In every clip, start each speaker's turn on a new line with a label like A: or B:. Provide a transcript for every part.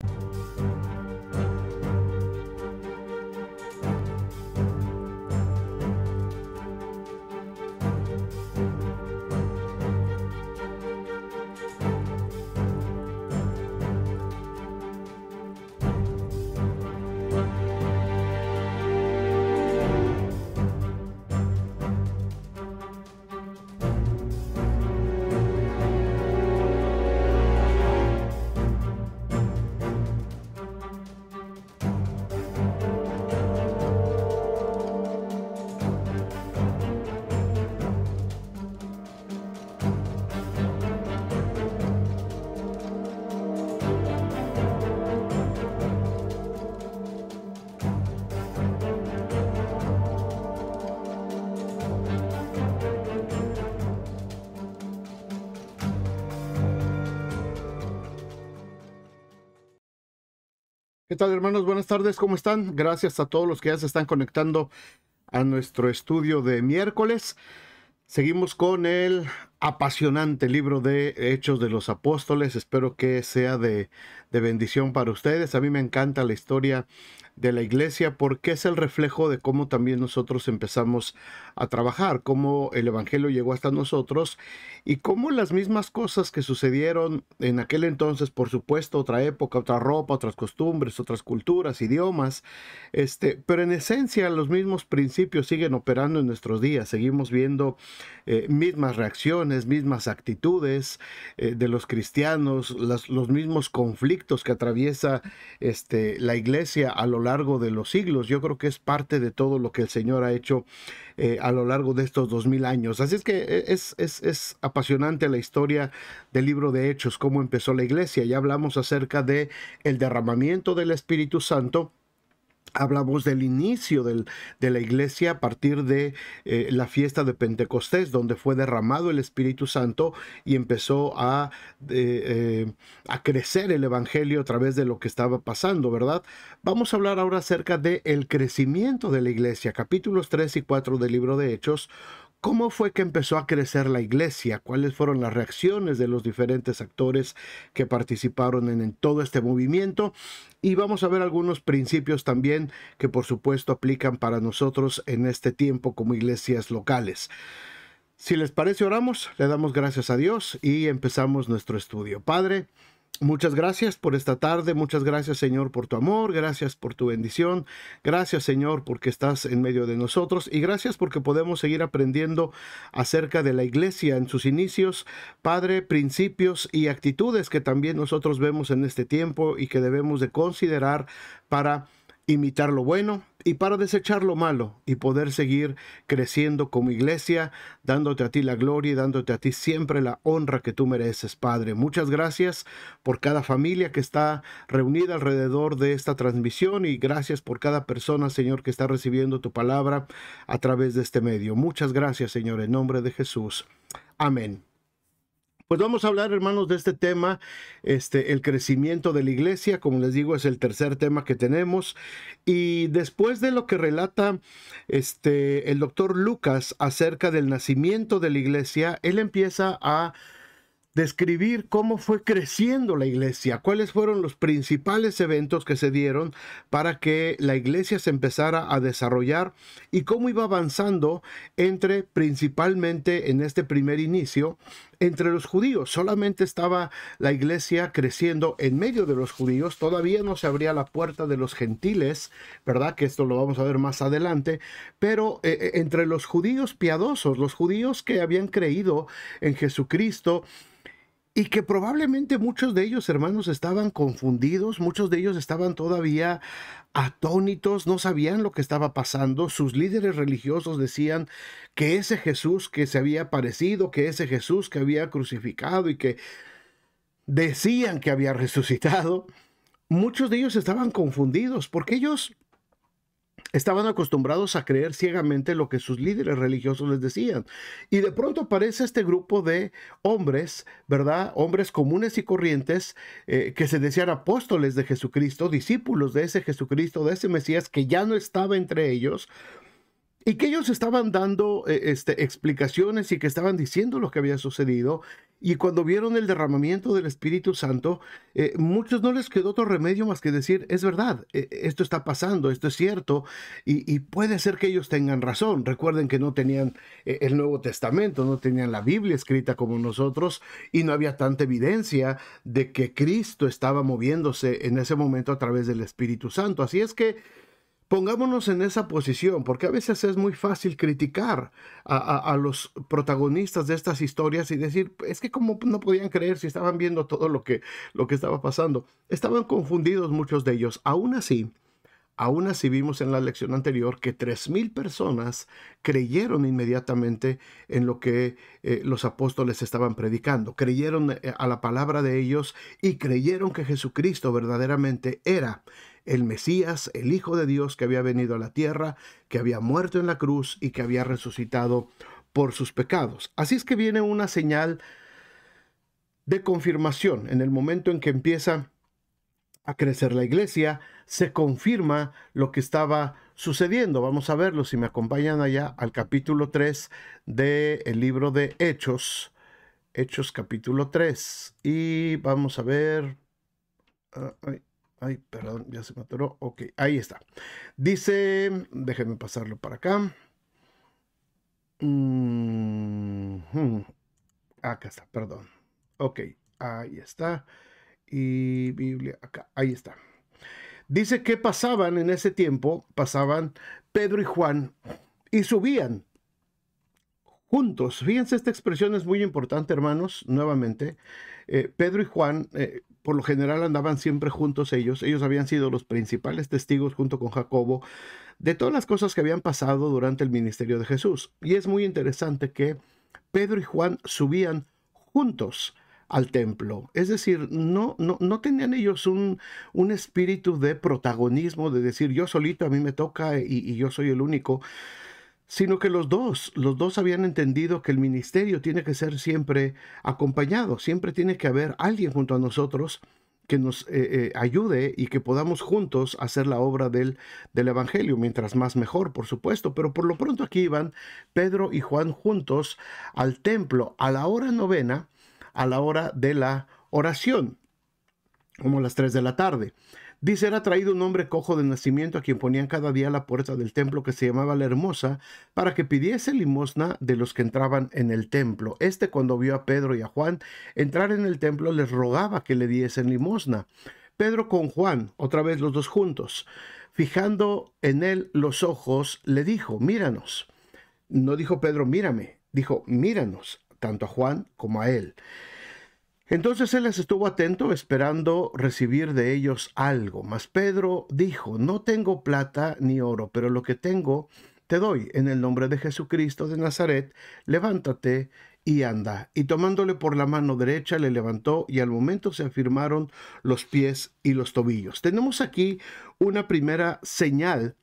A: Thank you. tal hermanos? Buenas tardes, ¿cómo están? Gracias a todos los que ya se están conectando a nuestro estudio de miércoles. Seguimos con el apasionante libro de Hechos de los Apóstoles. Espero que sea de, de bendición para ustedes. A mí me encanta la historia de la iglesia porque es el reflejo de cómo también nosotros empezamos a a trabajar, cómo el Evangelio llegó hasta nosotros y cómo las mismas cosas que sucedieron en aquel entonces, por supuesto, otra época, otra ropa, otras costumbres, otras culturas, idiomas, este, pero en esencia los mismos principios siguen operando en nuestros días, seguimos viendo eh, mismas reacciones, mismas actitudes eh, de los cristianos, los mismos conflictos que atraviesa este, la iglesia a lo largo de los siglos. Yo creo que es parte de todo lo que el Señor ha hecho eh, a lo largo de estos dos mil años. Así es que eh, es, es, apasionante la historia del libro de Hechos, cómo empezó la iglesia. Ya hablamos acerca de el derramamiento del Espíritu Santo Hablamos del inicio de la iglesia a partir de eh, la fiesta de Pentecostés, donde fue derramado el Espíritu Santo y empezó eh, a, crecer el Evangelio a través de lo que estaba pasando, ¿verdad? Vamos a hablar ahora acerca del crecimiento de la iglesia, capítulos 3 y 4 del libro de Hechos, ¿Cómo fue que empezó a crecer la iglesia? ¿Cuáles fueron las reacciones de los diferentes actores que participaron en, todo este movimiento? Y vamos a ver algunos principios también que por supuesto aplican para nosotros en este tiempo como iglesias locales. Si les parece, oramos, le damos gracias a Dios y empezamos nuestro estudio. Padre, Muchas gracias por esta tarde, muchas gracias Señor por tu amor, gracias por tu bendición, gracias Señor porque estás en medio de nosotros y gracias porque podemos seguir aprendiendo acerca de la iglesia en sus inicios, Padre, principios y actitudes que también nosotros vemos en este tiempo y que debemos de considerar para imitar lo bueno y para desechar lo malo y poder seguir creciendo como iglesia, dándote a ti la gloria y dándote a ti siempre la honra que tú mereces, Padre. Muchas gracias por cada familia que está reunida alrededor de esta transmisión y gracias por cada persona, Señor, que está recibiendo tu palabra a través de este medio. Muchas gracias, Señor, en nombre de Jesús. Amén. Pues vamos a hablar, hermanos, de este tema, este, el crecimiento de la iglesia, como les digo, es el tercer tema que tenemos. Y después de lo que relata este, el doctor Lucas acerca del nacimiento de la iglesia, él empieza a describir cómo fue creciendo la iglesia, cuáles fueron los principales eventos que se dieron para que la iglesia se empezara a desarrollar y cómo iba avanzando entre principalmente en este primer inicio entre los judíos. Solamente estaba la iglesia creciendo en medio de los judíos. Todavía no se abría la puerta de los gentiles, ¿verdad? Que esto lo vamos a ver más adelante. Pero eh, eh, entre los judíos piadosos, los judíos que habían creído en Jesucristo, y que probablemente muchos de ellos, hermanos, estaban confundidos, muchos de ellos estaban todavía atónitos, no sabían lo que estaba pasando, sus líderes religiosos decían que ese Jesús que se había aparecido, que ese Jesús que había crucificado y que decían que había resucitado, muchos de ellos estaban confundidos porque ellos Estaban acostumbrados a creer ciegamente lo que sus líderes religiosos les decían. Y de pronto aparece este grupo de hombres, ¿verdad? Hombres comunes y corrientes eh, que se decían apóstoles de Jesucristo, discípulos de ese Jesucristo, de ese Mesías que ya no estaba entre ellos, y que ellos estaban dando eh, este, explicaciones y que estaban diciendo lo que había sucedido. Y cuando vieron el derramamiento del Espíritu Santo, eh, muchos no les quedó otro remedio más que decir, es verdad, e, e, esto está pasando, esto es cierto, y puede ser que ellos tengan razón. Recuerden que no tenían eh, el Nuevo Testamento, no tenían la Biblia escrita como nosotros, y no había tanta evidencia de que Cristo estaba moviéndose en ese momento a través del Espíritu Santo. Así es que Pongámonos en esa posición, porque a veces es muy fácil criticar a, los protagonistas de estas historias y decir, es que como no podían creer si estaban viendo todo lo que, lo que estaba pasando. Estaban confundidos muchos de ellos. Aún así, aún así vimos en la lección anterior que 3.000 personas creyeron inmediatamente en lo que eh, los apóstoles estaban predicando. Creyeron eh, a la palabra de ellos y creyeron que Jesucristo verdaderamente era el Mesías, el Hijo de Dios que había venido a la tierra, que había muerto en la cruz y que había resucitado por sus pecados. Así es que viene una señal de confirmación. En el momento en que empieza a crecer la iglesia, se confirma lo que estaba sucediendo. Vamos a verlo si me acompañan allá al capítulo 3 del el libro de Hechos. Hechos capítulo 3. Y vamos a ver. Ah, Ay, perdón, ya se me atoró. Ok, ahí está. Dice, déjenme pasarlo para acá. Acá está, perdón. Ok, ahí está. Y Biblia, acá, ahí está. Dice que pasaban en ese tiempo, pasaban Pedro y Juan y subían juntos. Fíjense, esta expresión es muy importante, hermanos, nuevamente. Eh, Pedro y Juan, eh, por lo general, andaban siempre juntos ellos. Ellos habían sido los principales testigos junto con Jacobo de todas las cosas que habían pasado durante el ministerio de Jesús. Y es muy interesante que Pedro y Juan subían juntos al templo. Es decir, no, no, no tenían ellos un, un, espíritu de protagonismo, de decir yo solito, a mí me toca y yo soy el único, sino que los dos, los dos habían entendido que el ministerio tiene que ser siempre acompañado, siempre tiene que haber alguien junto a nosotros que nos eh, eh, ayude y que podamos juntos hacer la obra del, del Evangelio, mientras más mejor, por supuesto. Pero por lo pronto aquí iban Pedro y Juan juntos al templo a la hora novena, a la hora de la oración, como las tres de la tarde. Dice, era traído un hombre cojo de nacimiento a quien ponían cada día a la puerta del templo que se llamaba la Hermosa, para que pidiese limosna de los que entraban en el templo. Este cuando vio a Pedro y a Juan entrar en el templo les rogaba que le diesen limosna. Pedro con Juan, otra vez los dos juntos, fijando en él los ojos, le dijo, míranos. No dijo Pedro, mírame, dijo, míranos, tanto a Juan como a él. Entonces él les estuvo atento esperando recibir de ellos algo. Mas Pedro dijo, no tengo plata ni oro, pero lo que tengo te doy. En el nombre de Jesucristo de Nazaret, levántate y anda. Y tomándole por la mano derecha, le levantó y al momento se afirmaron los pies y los tobillos. Tenemos aquí una primera señal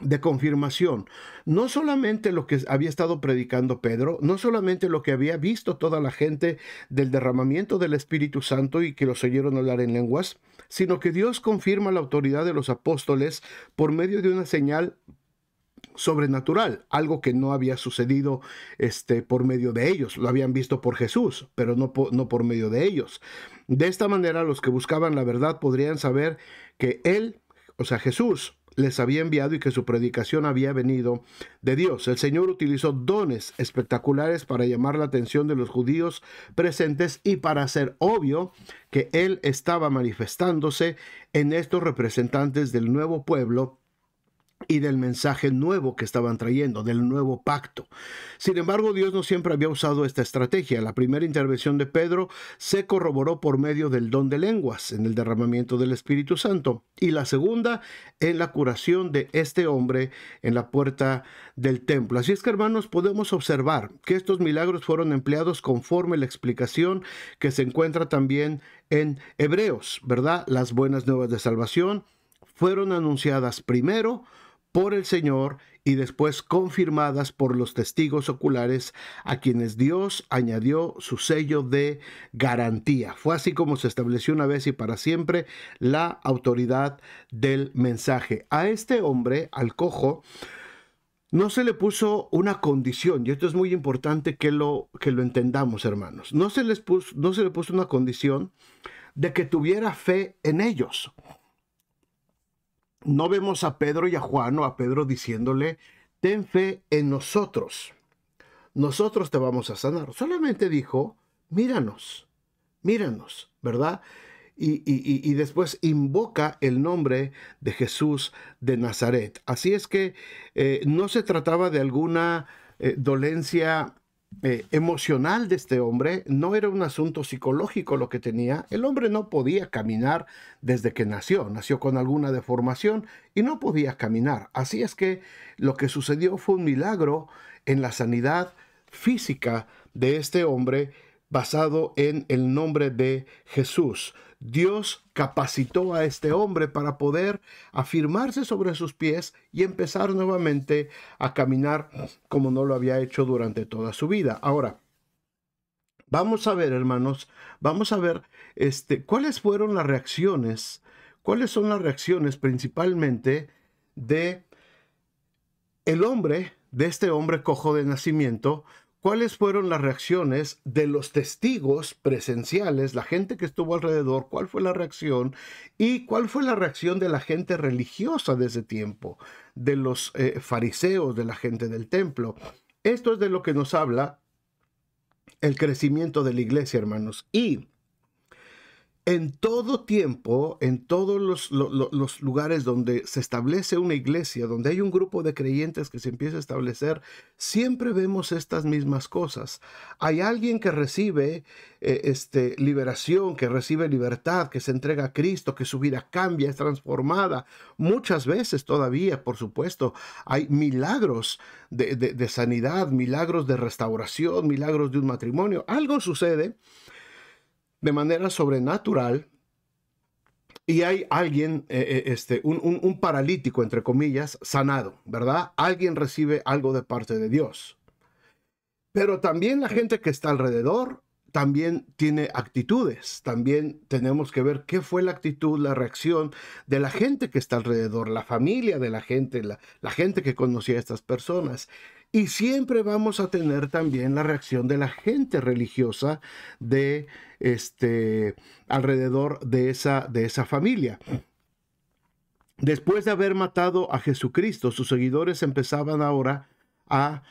A: de confirmación, no solamente lo que había estado predicando Pedro, no solamente lo que había visto toda la gente del derramamiento del Espíritu Santo y que los oyeron hablar en lenguas, sino que Dios confirma la autoridad de los apóstoles por medio de una señal sobrenatural, algo que no había sucedido este, por medio de ellos. Lo habían visto por Jesús, pero no no por medio de ellos. De esta manera los que buscaban la verdad podrían saber que Él, o sea Jesús, les había enviado y que su predicación había venido de Dios. El Señor utilizó dones espectaculares para llamar la atención de los judíos presentes y para hacer obvio que Él estaba manifestándose en estos representantes del nuevo pueblo y del mensaje nuevo que estaban trayendo, del nuevo pacto. Sin embargo, Dios no siempre había usado esta estrategia. La primera intervención de Pedro se corroboró por medio del don de lenguas, en el derramamiento del Espíritu Santo, y la segunda en la curación de este hombre en la puerta del templo. Así es que, hermanos, podemos observar que estos milagros fueron empleados conforme la explicación que se encuentra también en Hebreos, ¿verdad? Las buenas nuevas de salvación fueron anunciadas primero, por el Señor y después confirmadas por los testigos oculares a quienes Dios añadió su sello de garantía. Fue así como se estableció una vez y para siempre la autoridad del mensaje. A este hombre, al cojo, no se le puso una condición, y esto es muy importante que lo, que lo entendamos, hermanos. No se, les puso, no se le puso una condición de que tuviera fe en ellos no vemos a Pedro y a Juan o a Pedro diciéndole, ten fe en nosotros, nosotros te vamos a sanar. Solamente dijo, míranos, míranos, ¿verdad? Y, y, y, después invoca el nombre de Jesús de Nazaret. Así es que eh, no se trataba de alguna eh, dolencia eh, emocional de este hombre, no era un asunto psicológico lo que tenía. El hombre no podía caminar desde que nació, nació con alguna deformación y no podía caminar. Así es que lo que sucedió fue un milagro en la sanidad física de este hombre basado en el nombre de Jesús. Dios capacitó a este hombre para poder afirmarse sobre sus pies y empezar nuevamente a caminar como no lo había hecho durante toda su vida. Ahora, vamos a ver, hermanos, vamos a ver este, cuáles fueron las reacciones, cuáles son las reacciones principalmente de el hombre, de este hombre cojo de nacimiento, cuáles fueron las reacciones de los testigos presenciales, la gente que estuvo alrededor, cuál fue la reacción y cuál fue la reacción de la gente religiosa de ese tiempo, de los eh, fariseos, de la gente del templo. Esto es de lo que nos habla el crecimiento de la iglesia, hermanos. Y en todo tiempo, en todos los, lugares donde se establece una iglesia, donde hay un grupo de creyentes que se empieza a establecer, siempre vemos estas mismas cosas. Hay alguien que recibe eh, este, liberación, que recibe libertad, que se entrega a Cristo, que su vida cambia, es transformada. Muchas veces todavía, por supuesto, hay milagros de sanidad, milagros de restauración, milagros de un matrimonio. Algo sucede de manera sobrenatural y hay alguien, eh, eh, este, un, paralítico, entre comillas, sanado, ¿verdad? Alguien recibe algo de parte de Dios. Pero también la gente que está alrededor también tiene actitudes. También tenemos que ver qué fue la actitud, la reacción de la gente que está alrededor, la familia de la gente, la, la gente que conocía a estas personas. Y siempre vamos a tener también la reacción de la gente religiosa de este alrededor de esa, de esa familia. Después de haber matado a Jesucristo, sus seguidores empezaban ahora a,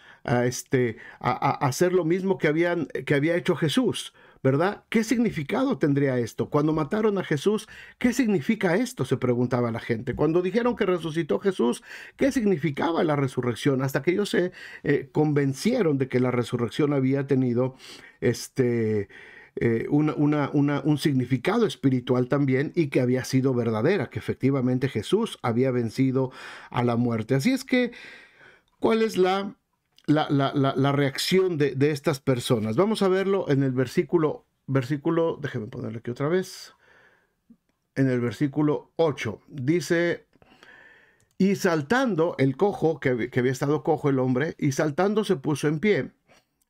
A: este, a, hacer lo mismo que, habían, que había hecho Jesús ¿verdad? ¿Qué significado tendría esto? Cuando mataron a Jesús, ¿qué significa esto? se preguntaba la gente. Cuando dijeron que resucitó Jesús, ¿qué significaba la resurrección? Hasta que ellos se eh, convencieron de que la resurrección había tenido este, eh, una, un significado espiritual también y que había sido verdadera, que efectivamente Jesús había vencido a la muerte. Así es que, ¿cuál es la la, reacción de, estas personas. Vamos a verlo en el versículo, versículo, déjeme ponerlo aquí otra vez, en el versículo 8. Dice, y saltando el cojo, que, que había estado cojo el hombre, y saltando se puso en pie,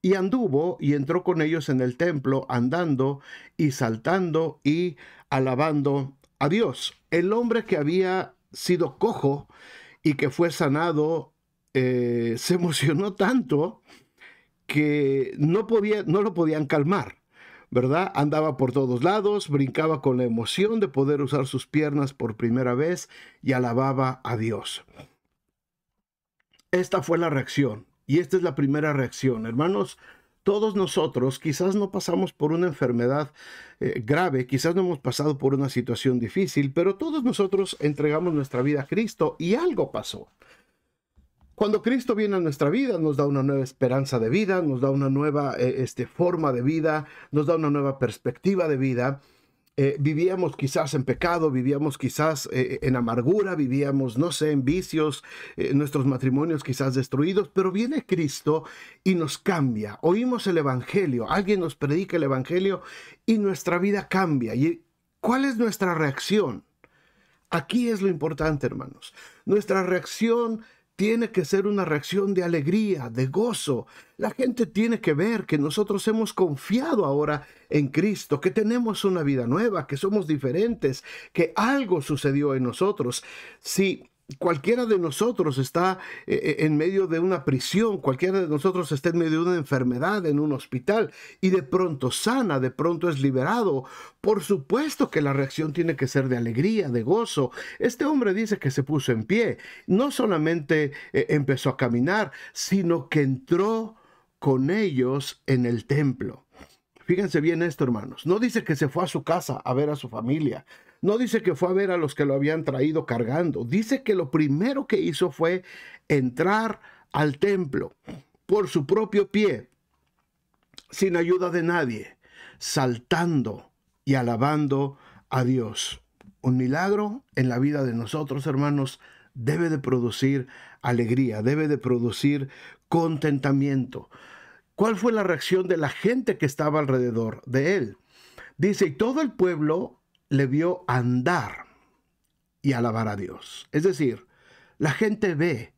A: y anduvo y entró con ellos en el templo, andando y saltando y alabando a Dios. El hombre que había sido cojo y que fue sanado eh, se emocionó tanto que no, podía, no lo podían calmar. ¿verdad? Andaba por todos lados, brincaba con la emoción de poder usar sus piernas por primera vez y alababa a Dios. Esta fue la reacción y esta es la primera reacción. Hermanos, todos nosotros quizás no pasamos por una enfermedad eh, grave, quizás no hemos pasado por una situación difícil, pero todos nosotros entregamos nuestra vida a Cristo y algo pasó. Cuando Cristo viene a nuestra vida, nos da una nueva esperanza de vida, nos da una nueva eh, este, forma de vida, nos da una nueva perspectiva de vida. Eh, vivíamos quizás en pecado, vivíamos quizás eh, en amargura, vivíamos, no sé, en vicios, nuestros matrimonios quizás destruidos, pero viene Cristo y nos cambia. Oímos el Evangelio, alguien nos predica el Evangelio y nuestra vida cambia. ¿Y cuál es nuestra reacción? Aquí es lo importante, hermanos. Nuestra reacción tiene que ser una reacción de alegría, de gozo. La gente tiene que ver que nosotros hemos confiado ahora en Cristo, que tenemos una vida nueva, que somos diferentes, que algo sucedió en nosotros. Si cualquiera de nosotros está eh, eh, en medio de una prisión, cualquiera de nosotros está en medio de una enfermedad, en un hospital, y de pronto sana, de pronto es liberado. Por supuesto que la reacción tiene que ser de alegría, de gozo. Este hombre dice que se puso en pie, no solamente eh, empezó a caminar, sino que entró con ellos en el templo. Fíjense bien esto, hermanos. No dice que se fue a su casa a ver a su familia. No dice que fue a ver a los que lo habían traído cargando. Dice que lo primero que hizo fue entrar al templo por su propio pie, sin ayuda de nadie, saltando y alabando a Dios. Un milagro en la vida de nosotros, hermanos, debe de producir alegría, debe de producir contentamiento. ¿Cuál fue la reacción de la gente que estaba alrededor de él? Dice, y todo el pueblo le vio andar y alabar a Dios. Es decir, la gente ve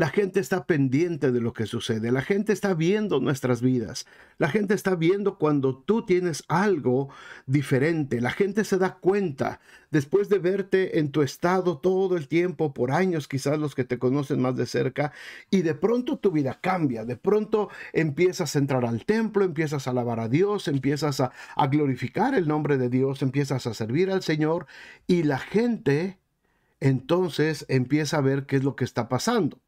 A: la gente está pendiente de lo que sucede, la gente está viendo nuestras vidas, la gente está viendo cuando tú tienes algo diferente, la gente se da cuenta después de verte en tu estado todo el tiempo, por años quizás los que te conocen más de cerca, y de pronto tu vida cambia, de pronto empiezas a entrar al templo, empiezas a alabar a Dios, empiezas a, a glorificar el nombre de Dios, empiezas a servir al Señor y la gente entonces empieza a ver qué es lo que está pasando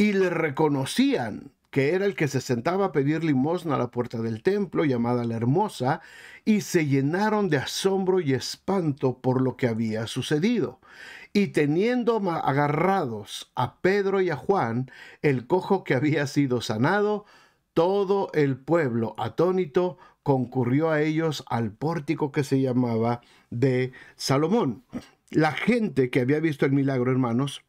A: y le reconocían que era el que se sentaba a pedir limosna a la puerta del templo llamada la Hermosa, y se llenaron de asombro y espanto por lo que había sucedido. Y teniendo agarrados a Pedro y a Juan, el cojo que había sido sanado, todo el pueblo atónito concurrió a ellos al pórtico que se llamaba de Salomón. La gente que había visto el milagro, hermanos,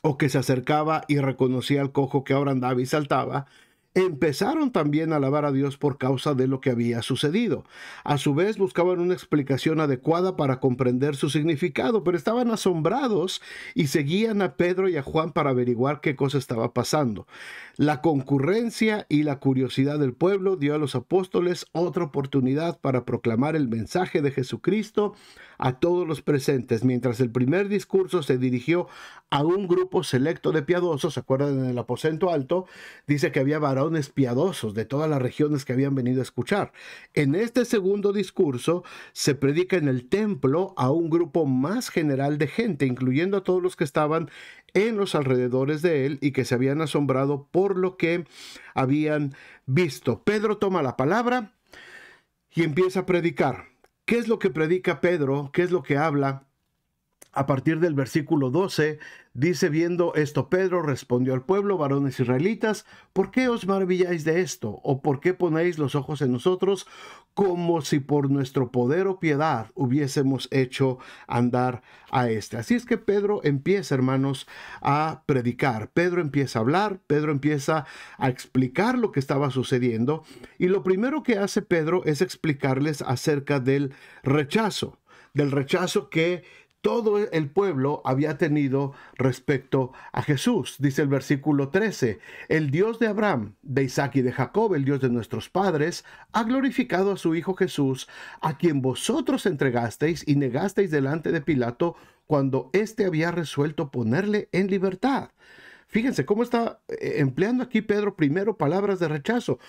A: o que se acercaba y reconocía al cojo que ahora andaba y saltaba, empezaron también a alabar a Dios por causa de lo que había sucedido. A su vez buscaban una explicación adecuada para comprender su significado, pero estaban asombrados y seguían a Pedro y a Juan para averiguar qué cosa estaba pasando. La concurrencia y la curiosidad del pueblo dio a los apóstoles otra oportunidad para proclamar el mensaje de Jesucristo a todos los presentes, mientras el primer discurso se dirigió a un grupo selecto de piadosos, ¿se acuerdan en el aposento alto? Dice que había varones piadosos de todas las regiones que habían venido a escuchar. En este segundo discurso se predica en el templo a un grupo más general de gente, incluyendo a todos los que estaban en los alrededores de él y que se habían asombrado por lo que habían visto. Pedro toma la palabra y empieza a predicar. ¿Qué es lo que predica Pedro? ¿Qué es lo que habla? a partir del versículo 12, dice, viendo esto, Pedro respondió al pueblo, varones israelitas, ¿por qué os maravilláis de esto? ¿O por qué ponéis los ojos en nosotros como si por nuestro poder o piedad hubiésemos hecho andar a este? Así es que Pedro empieza, hermanos, a predicar. Pedro empieza a hablar, Pedro empieza a explicar lo que estaba sucediendo. Y lo primero que hace Pedro es explicarles acerca del rechazo, del rechazo que todo el pueblo había tenido respecto a Jesús. Dice el versículo 13, el Dios de Abraham, de Isaac y de Jacob, el Dios de nuestros padres, ha glorificado a su Hijo Jesús, a quien vosotros entregasteis y negasteis delante de Pilato cuando éste había resuelto ponerle en libertad. Fíjense cómo está eh, empleando aquí Pedro primero palabras de rechazo.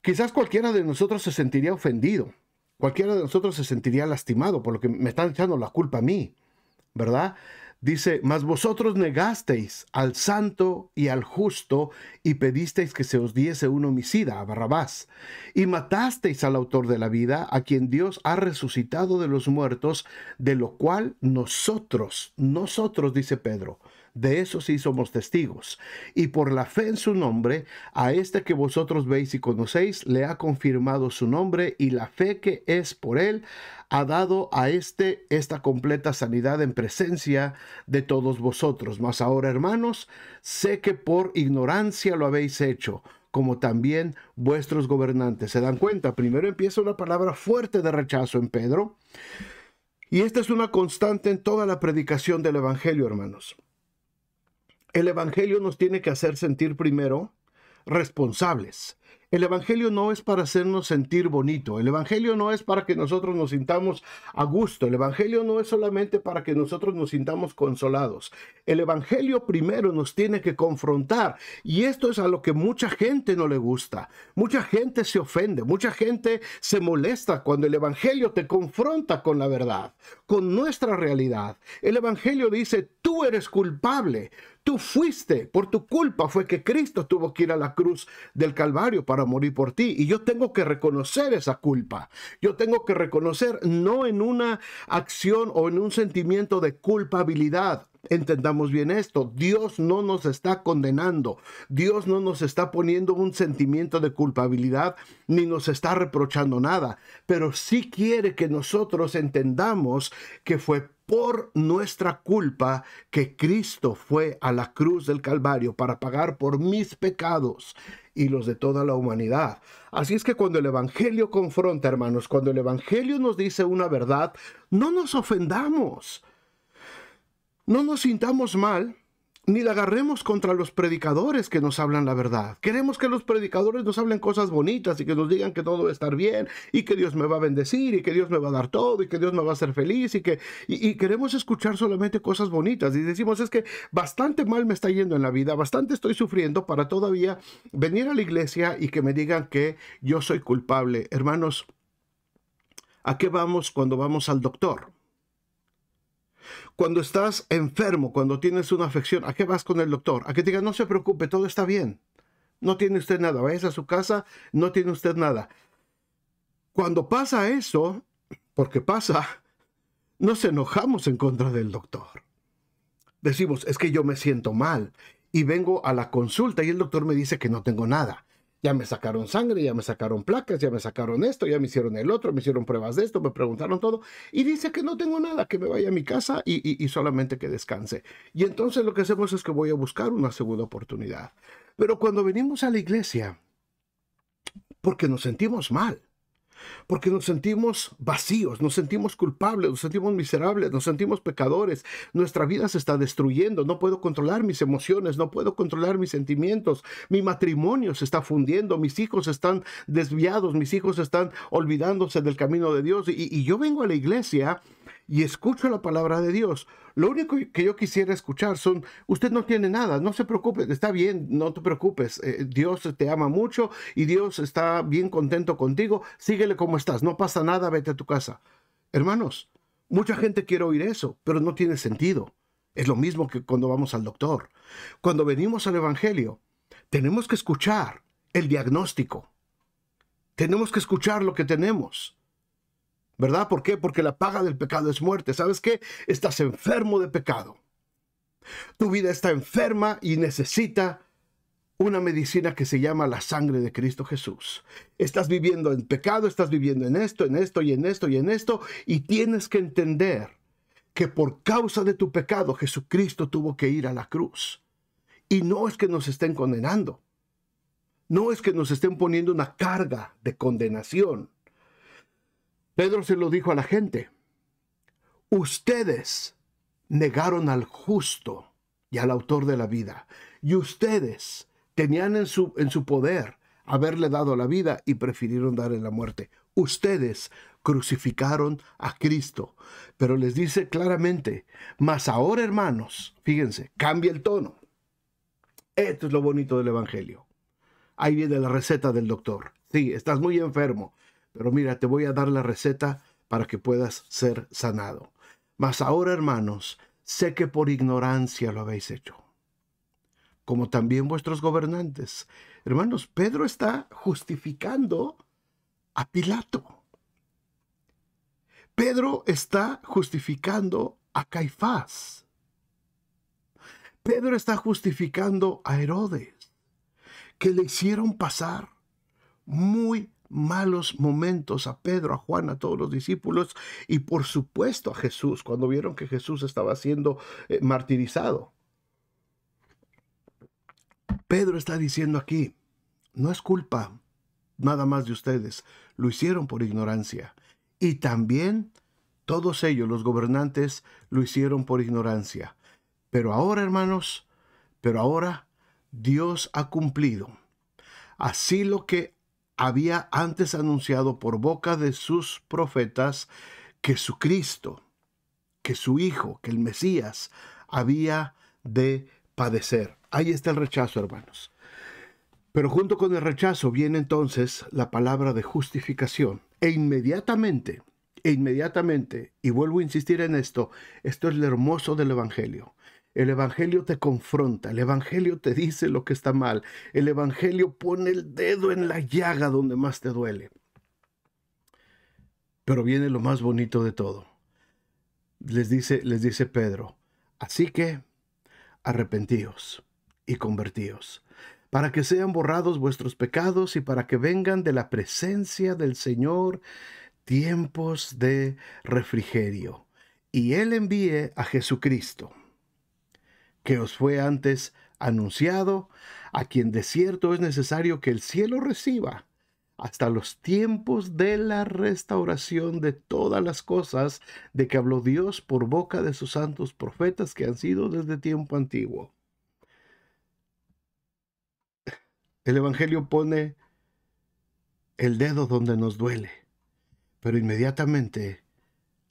A: Quizás cualquiera de nosotros se sentiría ofendido Cualquiera de nosotros se sentiría lastimado por lo que me están echando la culpa a mí, ¿verdad? Dice, mas vosotros negasteis al santo y al justo y pedisteis que se os diese un homicida, a Barrabás, y matasteis al autor de la vida, a quien Dios ha resucitado de los muertos, de lo cual nosotros, nosotros, dice Pedro, de eso sí somos testigos. Y por la fe en su nombre, a este que vosotros veis y conocéis, le ha confirmado su nombre y la fe que es por él ha dado a este esta completa sanidad en presencia de todos vosotros. Mas ahora, hermanos, sé que por ignorancia lo habéis hecho como también vuestros gobernantes. ¿Se dan cuenta? Primero empieza una palabra fuerte de rechazo en Pedro. Y esta es una constante en toda la predicación del Evangelio, hermanos. El Evangelio nos tiene que hacer sentir primero responsables. El Evangelio no es para hacernos sentir bonito, el Evangelio no es para que nosotros nos sintamos a gusto, el Evangelio no es solamente para que nosotros nos sintamos consolados. El Evangelio primero nos tiene que confrontar y esto es a lo que mucha gente no le gusta, mucha gente se ofende, mucha gente se molesta cuando el Evangelio te confronta con la verdad, con nuestra realidad. El Evangelio dice, tú eres culpable, Tú fuiste, por tu culpa fue que Cristo tuvo que ir a la cruz del Calvario para morir por ti. Y yo tengo que reconocer esa culpa. Yo tengo que reconocer no en una acción o en un sentimiento de culpabilidad. Entendamos bien esto, Dios no nos está condenando, Dios no nos está poniendo un sentimiento de culpabilidad ni nos está reprochando nada, pero sí quiere que nosotros entendamos que fue por nuestra culpa que Cristo fue a la cruz del Calvario para pagar por mis pecados y los de toda la humanidad. Así es que cuando el Evangelio confronta, hermanos, cuando el Evangelio nos dice una verdad, no nos ofendamos. No nos sintamos mal ni la agarremos contra los predicadores que nos hablan la verdad. Queremos que los predicadores nos hablen cosas bonitas y que nos digan que todo va a estar bien y que Dios me va a bendecir y que Dios me va a dar todo y que Dios me va a hacer feliz y que y, y queremos escuchar solamente cosas bonitas y decimos es que bastante mal me está yendo en la vida, bastante estoy sufriendo para todavía venir a la iglesia y que me digan que yo soy culpable. Hermanos, ¿a qué vamos cuando vamos al doctor? Cuando estás enfermo, cuando tienes una afección, ¿a qué vas con el doctor? A que te diga, no se preocupe, todo está bien. No tiene usted nada. Vayas a su casa, no tiene usted nada. Cuando pasa eso, porque pasa, nos enojamos en contra del doctor. Decimos, es que yo me siento mal y vengo a la consulta y el doctor me dice que no tengo nada ya me sacaron sangre, ya me sacaron placas, ya me sacaron esto, ya me hicieron el otro, me hicieron pruebas de esto, me preguntaron todo. Y dice que no tengo nada, que me vaya a mi casa y, y, solamente que descanse. Y entonces lo que hacemos es que voy a buscar una segunda oportunidad. Pero cuando venimos a la iglesia, porque nos sentimos mal, porque nos sentimos vacíos, nos sentimos culpables, nos sentimos miserables, nos sentimos pecadores, nuestra vida se está destruyendo, no puedo controlar mis emociones, no puedo controlar mis sentimientos, mi matrimonio se está fundiendo, mis hijos están desviados, mis hijos están olvidándose del camino de Dios y, yo vengo a la iglesia y escucho la palabra de Dios. Lo único que yo quisiera escuchar son, usted no tiene nada, no se preocupe, está bien, no te preocupes, eh, Dios te ama mucho y Dios está bien contento contigo, síguele como estás, no pasa nada, vete a tu casa. Hermanos, mucha gente quiere oír eso, pero no tiene sentido. Es lo mismo que cuando vamos al doctor. Cuando venimos al Evangelio, tenemos que escuchar el diagnóstico. Tenemos que escuchar lo que tenemos. ¿Verdad? ¿Por qué? Porque la paga del pecado es muerte. ¿Sabes qué? Estás enfermo de pecado. Tu vida está enferma y necesita una medicina que se llama la sangre de Cristo Jesús. Estás viviendo en pecado, estás viviendo en esto, en esto y en esto y en esto, y tienes que entender que por causa de tu pecado Jesucristo tuvo que ir a la cruz. Y no es que nos estén condenando, no es que nos estén poniendo una carga de condenación Pedro se lo dijo a la gente. Ustedes negaron al justo y al autor de la vida. Y ustedes tenían en su, en su poder haberle dado la vida y prefirieron darle la muerte. Ustedes crucificaron a Cristo. Pero les dice claramente, mas ahora hermanos, fíjense, cambia el tono. Esto es lo bonito del Evangelio. Ahí viene la receta del doctor. Sí, estás muy enfermo pero mira, te voy a dar la receta para que puedas ser sanado. Mas ahora, hermanos, sé que por ignorancia lo habéis hecho, como también vuestros gobernantes. Hermanos, Pedro está justificando a Pilato. Pedro está justificando a Caifás. Pedro está justificando a Herodes, que le hicieron pasar muy malos momentos a Pedro, a Juan, a todos los discípulos y por supuesto a Jesús cuando vieron que Jesús estaba siendo eh, martirizado. Pedro está diciendo aquí, no es culpa nada más de ustedes, lo hicieron por ignorancia. Y también todos ellos, los gobernantes, lo hicieron por ignorancia. Pero ahora, hermanos, pero ahora Dios ha cumplido. Así lo que había antes anunciado por boca de sus profetas que su Cristo, que su Hijo, que el Mesías había de padecer. Ahí está el rechazo, hermanos. Pero junto con el rechazo viene entonces la palabra de justificación. E inmediatamente, e inmediatamente, y vuelvo a insistir en esto, esto es lo hermoso del Evangelio. El Evangelio te confronta, el Evangelio te dice lo que está mal, el Evangelio pone el dedo en la llaga donde más te duele. Pero viene lo más bonito de todo. Les dice, les dice Pedro, así que arrepentíos y convertíos, para que sean borrados vuestros pecados y para que vengan de la presencia del Señor tiempos de refrigerio, y Él envíe a Jesucristo que os fue antes anunciado, a quien de cierto es necesario que el cielo reciba hasta los tiempos de la restauración de todas las cosas de que habló Dios por boca de sus santos profetas que han sido desde tiempo antiguo. El Evangelio pone el dedo donde nos duele, pero inmediatamente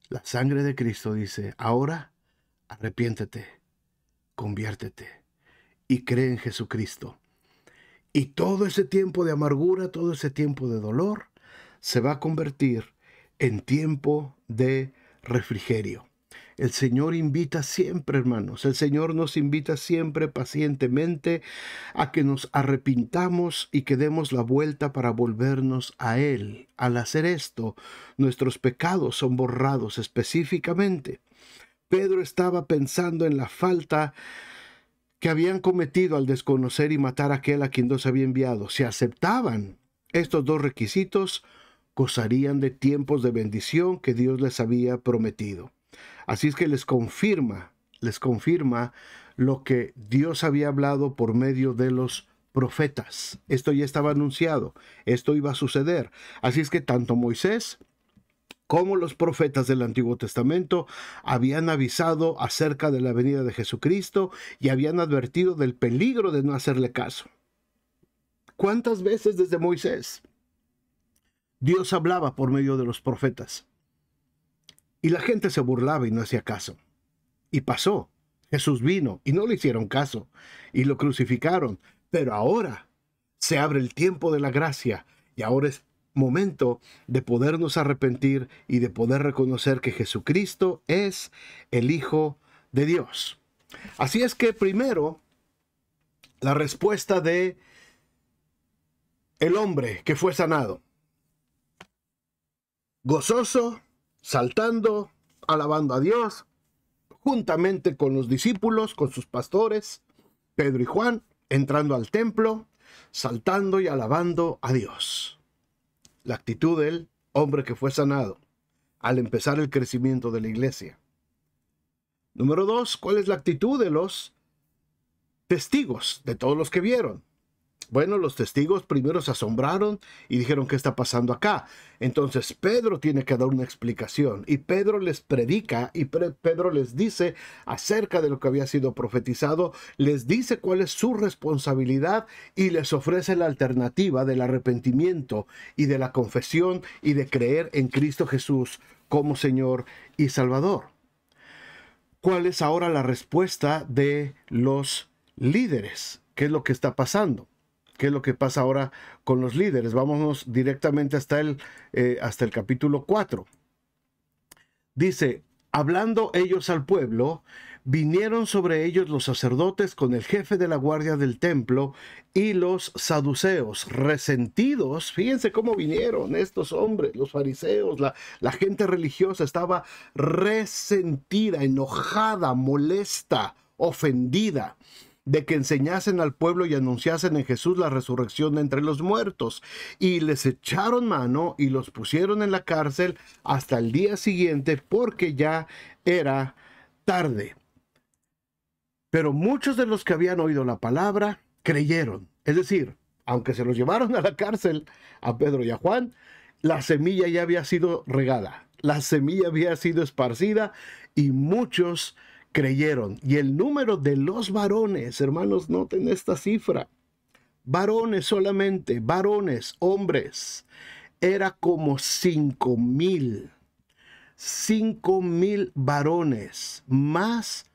A: la sangre de Cristo dice, ahora arrepiéntete conviértete y cree en Jesucristo. Y todo ese tiempo de amargura, todo ese tiempo de dolor, se va a convertir en tiempo de refrigerio. El Señor invita siempre, hermanos, el Señor nos invita siempre pacientemente a que nos arrepintamos y que demos la vuelta para volvernos a Él. Al hacer esto, nuestros pecados son borrados específicamente. Pedro estaba pensando en la falta que habían cometido al desconocer y matar a aquel a quien Dios había enviado. Si aceptaban estos dos requisitos, gozarían de tiempos de bendición que Dios les había prometido. Así es que les confirma, les confirma lo que Dios había hablado por medio de los profetas. Esto ya estaba anunciado, esto iba a suceder. Así es que tanto Moisés cómo los profetas del Antiguo Testamento habían avisado acerca de la venida de Jesucristo y habían advertido del peligro de no hacerle caso. ¿Cuántas veces desde Moisés Dios hablaba por medio de los profetas? Y la gente se burlaba y no hacía caso. Y pasó. Jesús vino y no le hicieron caso y lo crucificaron. Pero ahora se abre el tiempo de la gracia y ahora es momento de podernos arrepentir y de poder reconocer que Jesucristo es el Hijo de Dios. Así es que primero, la respuesta de el hombre que fue sanado. Gozoso, saltando, alabando a Dios, juntamente con los discípulos, con sus pastores, Pedro y Juan, entrando al templo, saltando y alabando a Dios la actitud del hombre que fue sanado al empezar el crecimiento de la iglesia. Número dos, ¿cuál es la actitud de los testigos, de todos los que vieron? Bueno, los testigos primero se asombraron y dijeron, ¿qué está pasando acá? Entonces Pedro tiene que dar una explicación y Pedro les predica y Pedro les dice acerca de lo que había sido profetizado, les dice cuál es su responsabilidad y les ofrece la alternativa del arrepentimiento y de la confesión y de creer en Cristo Jesús como Señor y Salvador. ¿Cuál es ahora la respuesta de los líderes? ¿Qué es lo que está pasando? qué es lo que pasa ahora con los líderes. Vámonos directamente hasta el, eh, hasta el capítulo 4. Dice, hablando ellos al pueblo, vinieron sobre ellos los sacerdotes con el jefe de la guardia del templo y los saduceos, resentidos. Fíjense cómo vinieron estos hombres, los fariseos, la, la gente religiosa estaba resentida, enojada, molesta, ofendida de que enseñasen al pueblo y anunciasen en Jesús la resurrección de entre los muertos. Y les echaron mano y los pusieron en la cárcel hasta el día siguiente porque ya era tarde. Pero muchos de los que habían oído la palabra creyeron. Es decir, aunque se los llevaron a la cárcel, a Pedro y a Juan, la semilla ya había sido regada, la semilla había sido esparcida y muchos creyeron. Y el número de los varones, hermanos, noten esta cifra. Varones solamente, varones, hombres, era como cinco mil. Cinco mil varones, más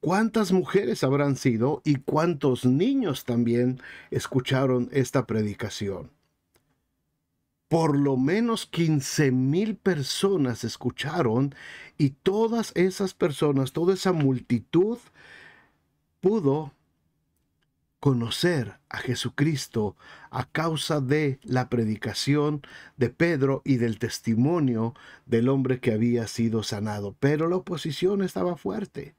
A: cuántas mujeres habrán sido y cuántos niños también escucharon esta predicación por lo menos 15 mil personas escucharon y todas esas personas, toda esa multitud pudo conocer a Jesucristo a causa de la predicación de Pedro y del testimonio del hombre que había sido sanado. Pero la oposición estaba fuerte,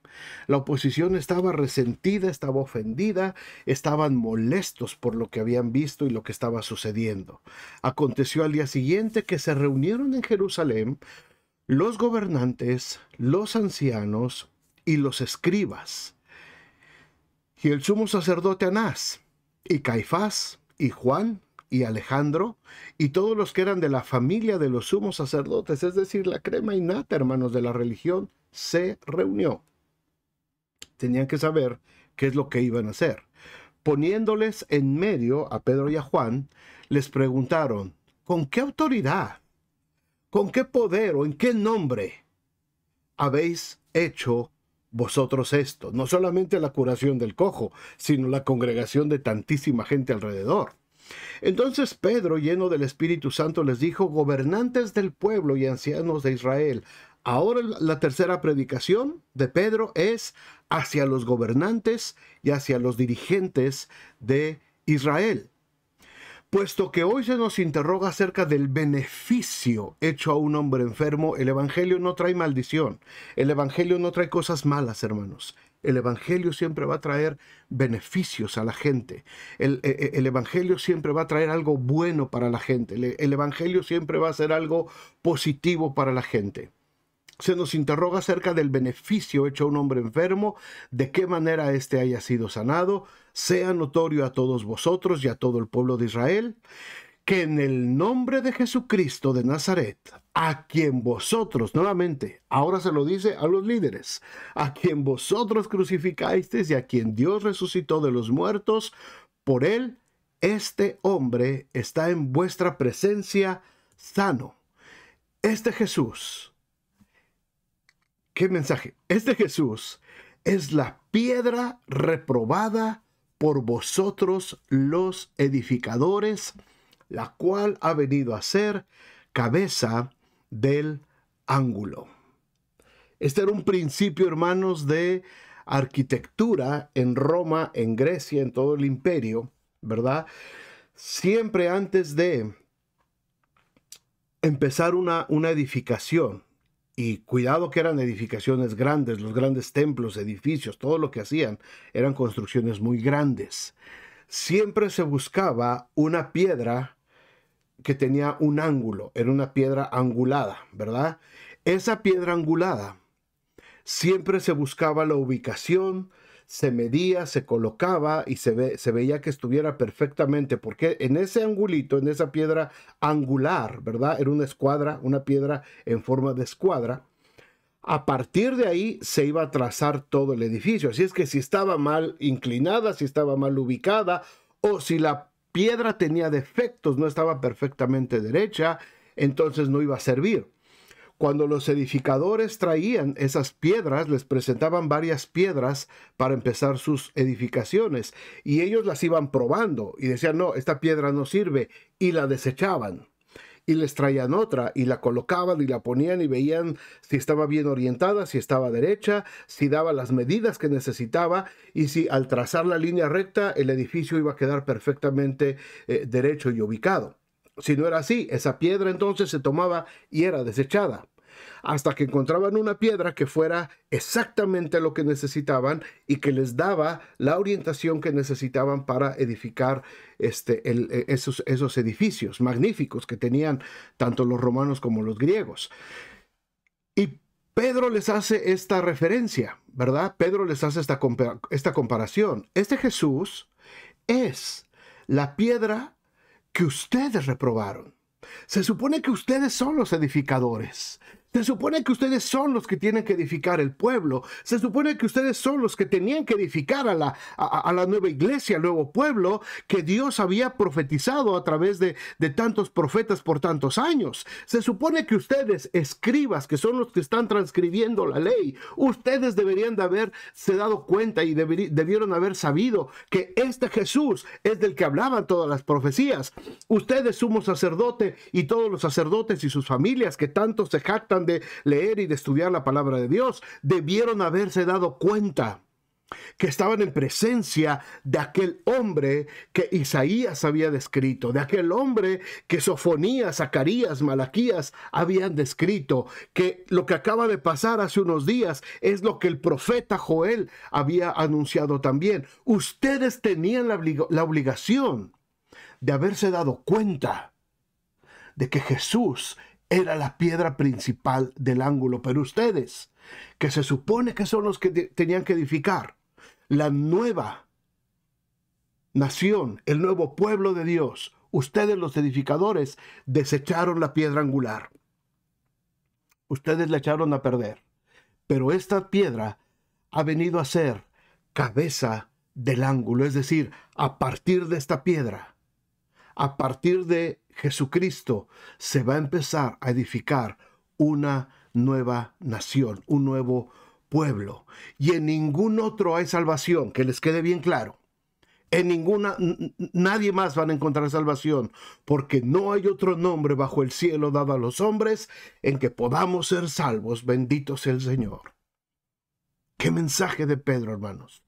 A: la oposición estaba resentida, estaba ofendida, estaban molestos por lo que habían visto y lo que estaba sucediendo. Aconteció al día siguiente que se reunieron en Jerusalén los gobernantes, los ancianos y los escribas y el sumo sacerdote Anás, y Caifás, y Juan, y Alejandro, y todos los que eran de la familia de los sumos sacerdotes, es decir, la crema y nata, hermanos de la religión, se reunió. Tenían que saber qué es lo que iban a hacer. Poniéndoles en medio a Pedro y a Juan, les preguntaron, ¿con qué autoridad? ¿Con qué poder o en qué nombre habéis hecho vosotros esto. No solamente la curación del cojo, sino la congregación de tantísima gente alrededor. Entonces Pedro, lleno del Espíritu Santo, les dijo, gobernantes del pueblo y ancianos de Israel, ahora la tercera predicación de Pedro es hacia los gobernantes y hacia los dirigentes de Israel. Puesto que hoy se nos interroga acerca del beneficio hecho a un hombre enfermo, el Evangelio no trae maldición, el Evangelio no trae cosas malas, hermanos. El Evangelio siempre va a traer beneficios a la gente. El, e, e, Evangelio siempre va a traer algo bueno para la gente. El, el Evangelio siempre va a ser algo positivo para la gente se nos interroga acerca del beneficio hecho a un hombre enfermo, de qué manera éste haya sido sanado, sea notorio a todos vosotros y a todo el pueblo de Israel, que en el nombre de Jesucristo de Nazaret, a quien vosotros, nuevamente, ahora se lo dice a los líderes, a quien vosotros crucificáis, y a quien Dios resucitó de los muertos, por él, este hombre está en vuestra presencia sano. Este Jesús, qué mensaje. Este Jesús es la piedra reprobada por vosotros los edificadores, la cual ha venido a ser cabeza del ángulo. Este era un principio, hermanos, de arquitectura en Roma, en Grecia, en todo el imperio, ¿verdad? Siempre antes de empezar una, una edificación, y cuidado que eran edificaciones grandes, los grandes templos, edificios, todo lo que hacían eran construcciones muy grandes. Siempre se buscaba una piedra que tenía un ángulo, era una piedra angulada, ¿verdad? Esa piedra angulada siempre se buscaba la ubicación se medía, se colocaba y se, ve, se veía que estuviera perfectamente, porque en ese angulito, en esa piedra angular, ¿verdad? Era una escuadra, una piedra en forma de escuadra. A partir de ahí se iba a trazar todo el edificio. Así es que si estaba mal inclinada, si estaba mal ubicada, o si la piedra tenía defectos, no estaba perfectamente derecha, entonces no iba a servir. Cuando los edificadores traían esas piedras, les presentaban varias piedras para empezar sus edificaciones y ellos las iban probando y decían, no, esta piedra no sirve y la desechaban y les traían otra y la colocaban y la ponían y veían si estaba bien orientada, si estaba derecha, si daba las medidas que necesitaba y si al trazar la línea recta el edificio iba a quedar perfectamente eh, derecho y ubicado. Si no era así, esa piedra entonces se tomaba y era desechada hasta que encontraban una piedra que fuera exactamente lo que necesitaban y que les daba la orientación que necesitaban para edificar este, e, esos, edificios magníficos que tenían tanto los romanos como los griegos. Y Pedro les hace esta referencia, ¿verdad? Pedro les hace esta, esta comparación. Este Jesús es la piedra que ustedes reprobaron. Se supone que ustedes son los edificadores. Se supone que ustedes son los que tienen que edificar el pueblo. Se supone que ustedes son los que tenían que edificar a la, la nueva iglesia, al nuevo pueblo que Dios había profetizado a través de, de tantos profetas por tantos años. Se supone que ustedes, escribas, que son los que están transcribiendo la ley, ustedes deberían de haberse dado cuenta y debieron haber sabido que este Jesús es del que hablaban todas las profecías. Ustedes, sumo sacerdote y todos los sacerdotes y sus familias que tanto se jactan de leer y de estudiar la palabra de Dios, debieron haberse dado cuenta que estaban en presencia de aquel hombre que Isaías había descrito, de aquel hombre que Sofonías, Zacarías, Malaquías habían descrito, que lo que acaba de pasar hace unos días es lo que el profeta Joel había anunciado también. Ustedes tenían la obligación de haberse dado cuenta de que Jesús era la piedra principal del ángulo. Pero ustedes, que se supone que son los que tenían que edificar la nueva nación, el nuevo pueblo de Dios, ustedes los edificadores desecharon la piedra angular. Ustedes la echaron a perder. Pero esta piedra ha venido a ser cabeza del ángulo, es decir, a partir de esta piedra, a partir de Jesucristo se va a empezar a edificar una nueva nación, un nuevo pueblo. Y en ningún otro hay salvación, que les quede bien claro. En ninguna, nadie más van a encontrar salvación, porque no hay otro nombre bajo el cielo dado a los hombres en que podamos ser salvos. Bendito sea el Señor. Qué mensaje de Pedro, hermanos.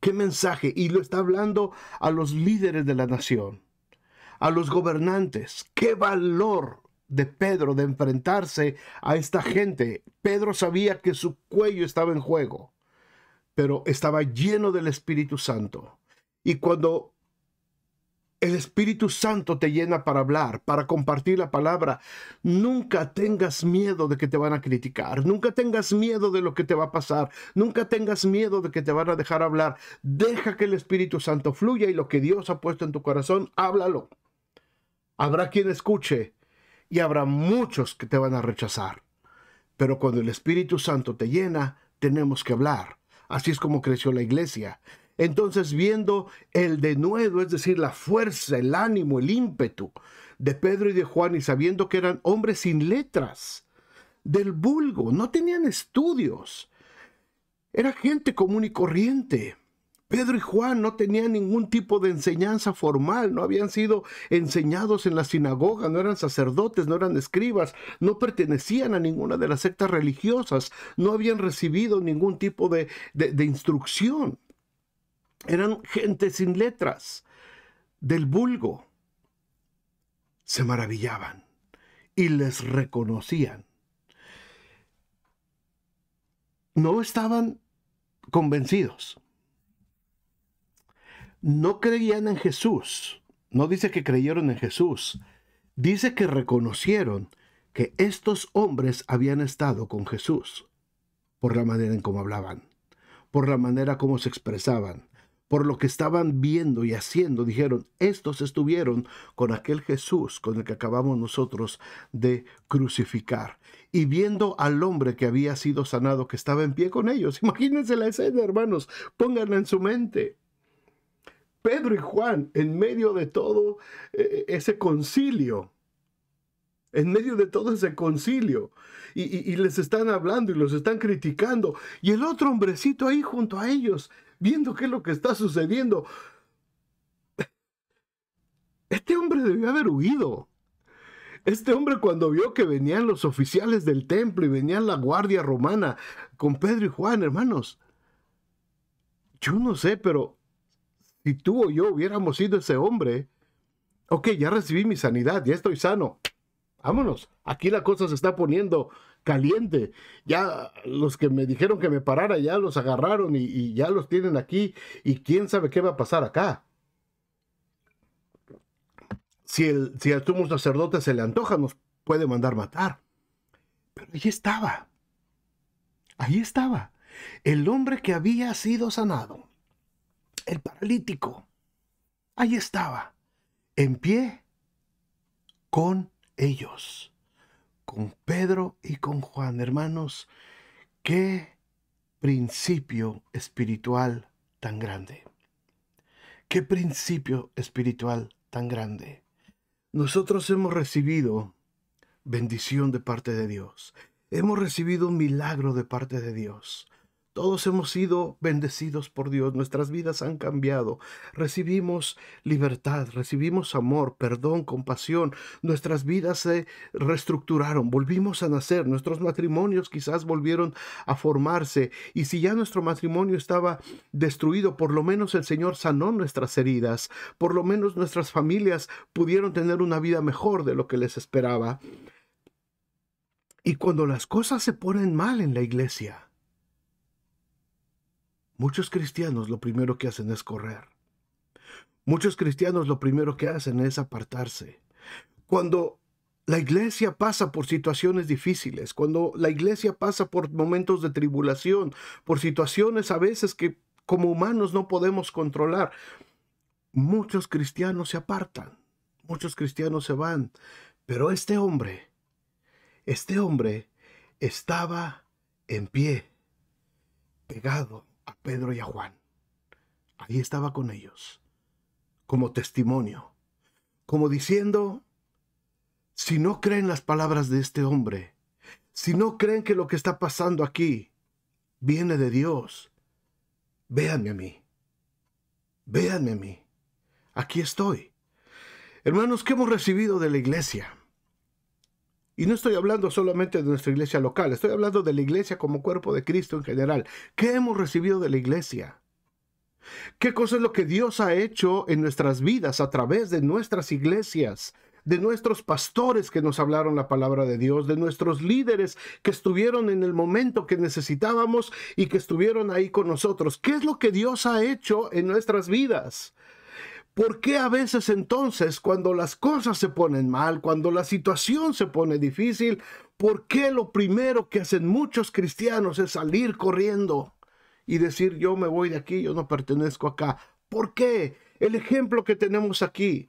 A: Qué mensaje. Y lo está hablando a los líderes de la nación a los gobernantes. ¡Qué valor de Pedro de enfrentarse a esta gente! Pedro sabía que su cuello estaba en juego, pero estaba lleno del Espíritu Santo. Y cuando el Espíritu Santo te llena para hablar, para compartir la palabra. Nunca tengas miedo de que te van a criticar. Nunca tengas miedo de lo que te va a pasar. Nunca tengas miedo de que te van a dejar hablar. Deja que el Espíritu Santo fluya y lo que Dios ha puesto en tu corazón, háblalo. Habrá quien escuche y habrá muchos que te van a rechazar. Pero cuando el Espíritu Santo te llena, tenemos que hablar. Así es como creció la iglesia. Entonces, viendo el denuedo, es decir, la fuerza, el ánimo, el ímpetu de Pedro y de Juan, y sabiendo que eran hombres sin letras, del vulgo, no tenían estudios, era gente común y corriente. Pedro y Juan no tenían ningún tipo de enseñanza formal, no habían sido enseñados en la sinagoga, no eran sacerdotes, no eran escribas, no pertenecían a ninguna de las sectas religiosas, no habían recibido ningún tipo de, de instrucción. Eran gente sin letras, del vulgo. Se maravillaban y les reconocían. No estaban convencidos no creían en Jesús. No dice que creyeron en Jesús. Dice que reconocieron que estos hombres habían estado con Jesús por la manera en cómo hablaban, por la manera como se expresaban, por lo que estaban viendo y haciendo. Dijeron, estos estuvieron con aquel Jesús con el que acabamos nosotros de crucificar. Y viendo al hombre que había sido sanado, que estaba en pie con ellos. Imagínense la escena, hermanos, pónganla en su mente. Pedro y Juan, en medio de todo eh, eh, ese concilio, en medio de todo ese concilio, y, les están hablando y los están criticando, y el otro hombrecito ahí junto a ellos, viendo qué es lo que está sucediendo. Este hombre debió haber huido. Este hombre cuando vio que venían los oficiales del templo y venían la guardia romana con Pedro y Juan, hermanos, yo no sé, pero si tú o yo hubiéramos sido ese hombre, ok, ya recibí mi sanidad, ya estoy sano, vámonos, aquí la cosa se está poniendo caliente. Ya los que me dijeron que me parara, ya los agarraron y, ya los tienen aquí y quién sabe qué va a pasar acá. Si, el, si al sumo sacerdote se le antoja, nos puede mandar matar. Pero ahí estaba. Ahí estaba. El hombre que había sido sanado el paralítico. Ahí estaba, en pie, con ellos, con Pedro y con Juan. Hermanos, qué principio espiritual tan grande. Qué principio espiritual tan grande. Nosotros hemos recibido bendición de parte de Dios. Hemos recibido un milagro de parte de Dios. Todos hemos sido bendecidos por Dios, nuestras vidas han cambiado, recibimos libertad, recibimos amor, perdón, compasión, nuestras vidas se reestructuraron, volvimos a nacer, nuestros matrimonios quizás volvieron a formarse y si ya nuestro matrimonio estaba destruido, por lo menos el Señor sanó nuestras heridas, por lo menos nuestras familias pudieron tener una vida mejor de lo que les esperaba. Y cuando las cosas se ponen mal en la iglesia, Muchos cristianos lo primero que hacen es correr. Muchos cristianos lo primero que hacen es apartarse. Cuando la iglesia pasa por situaciones difíciles, cuando la iglesia pasa por momentos de tribulación, por situaciones a veces que como humanos no podemos controlar, muchos cristianos se apartan, muchos cristianos se van. Pero este hombre, este hombre estaba en pie, pegado a Pedro y a Juan. Ahí estaba con ellos, como testimonio, como diciendo, si no creen las palabras de este hombre, si no creen que lo que está pasando aquí viene de Dios, véanme a mí, véanme a mí, aquí estoy. Hermanos, ¿qué hemos recibido de la iglesia? Y no estoy hablando solamente de nuestra iglesia local, estoy hablando de la iglesia como cuerpo de Cristo en general. ¿Qué hemos recibido de la iglesia? ¿Qué cosa es lo que Dios ha hecho en nuestras vidas a través de nuestras iglesias? de nuestros pastores que nos hablaron la palabra de Dios, de nuestros líderes que estuvieron en el momento que necesitábamos y que estuvieron ahí con nosotros. ¿Qué es lo que Dios ha hecho en nuestras vidas? ¿Por qué a veces entonces cuando las cosas se ponen mal, cuando la situación se pone difícil, por qué lo primero que hacen muchos cristianos es salir corriendo y decir yo me voy de aquí, yo no pertenezco acá? ¿Por qué? El ejemplo que tenemos aquí,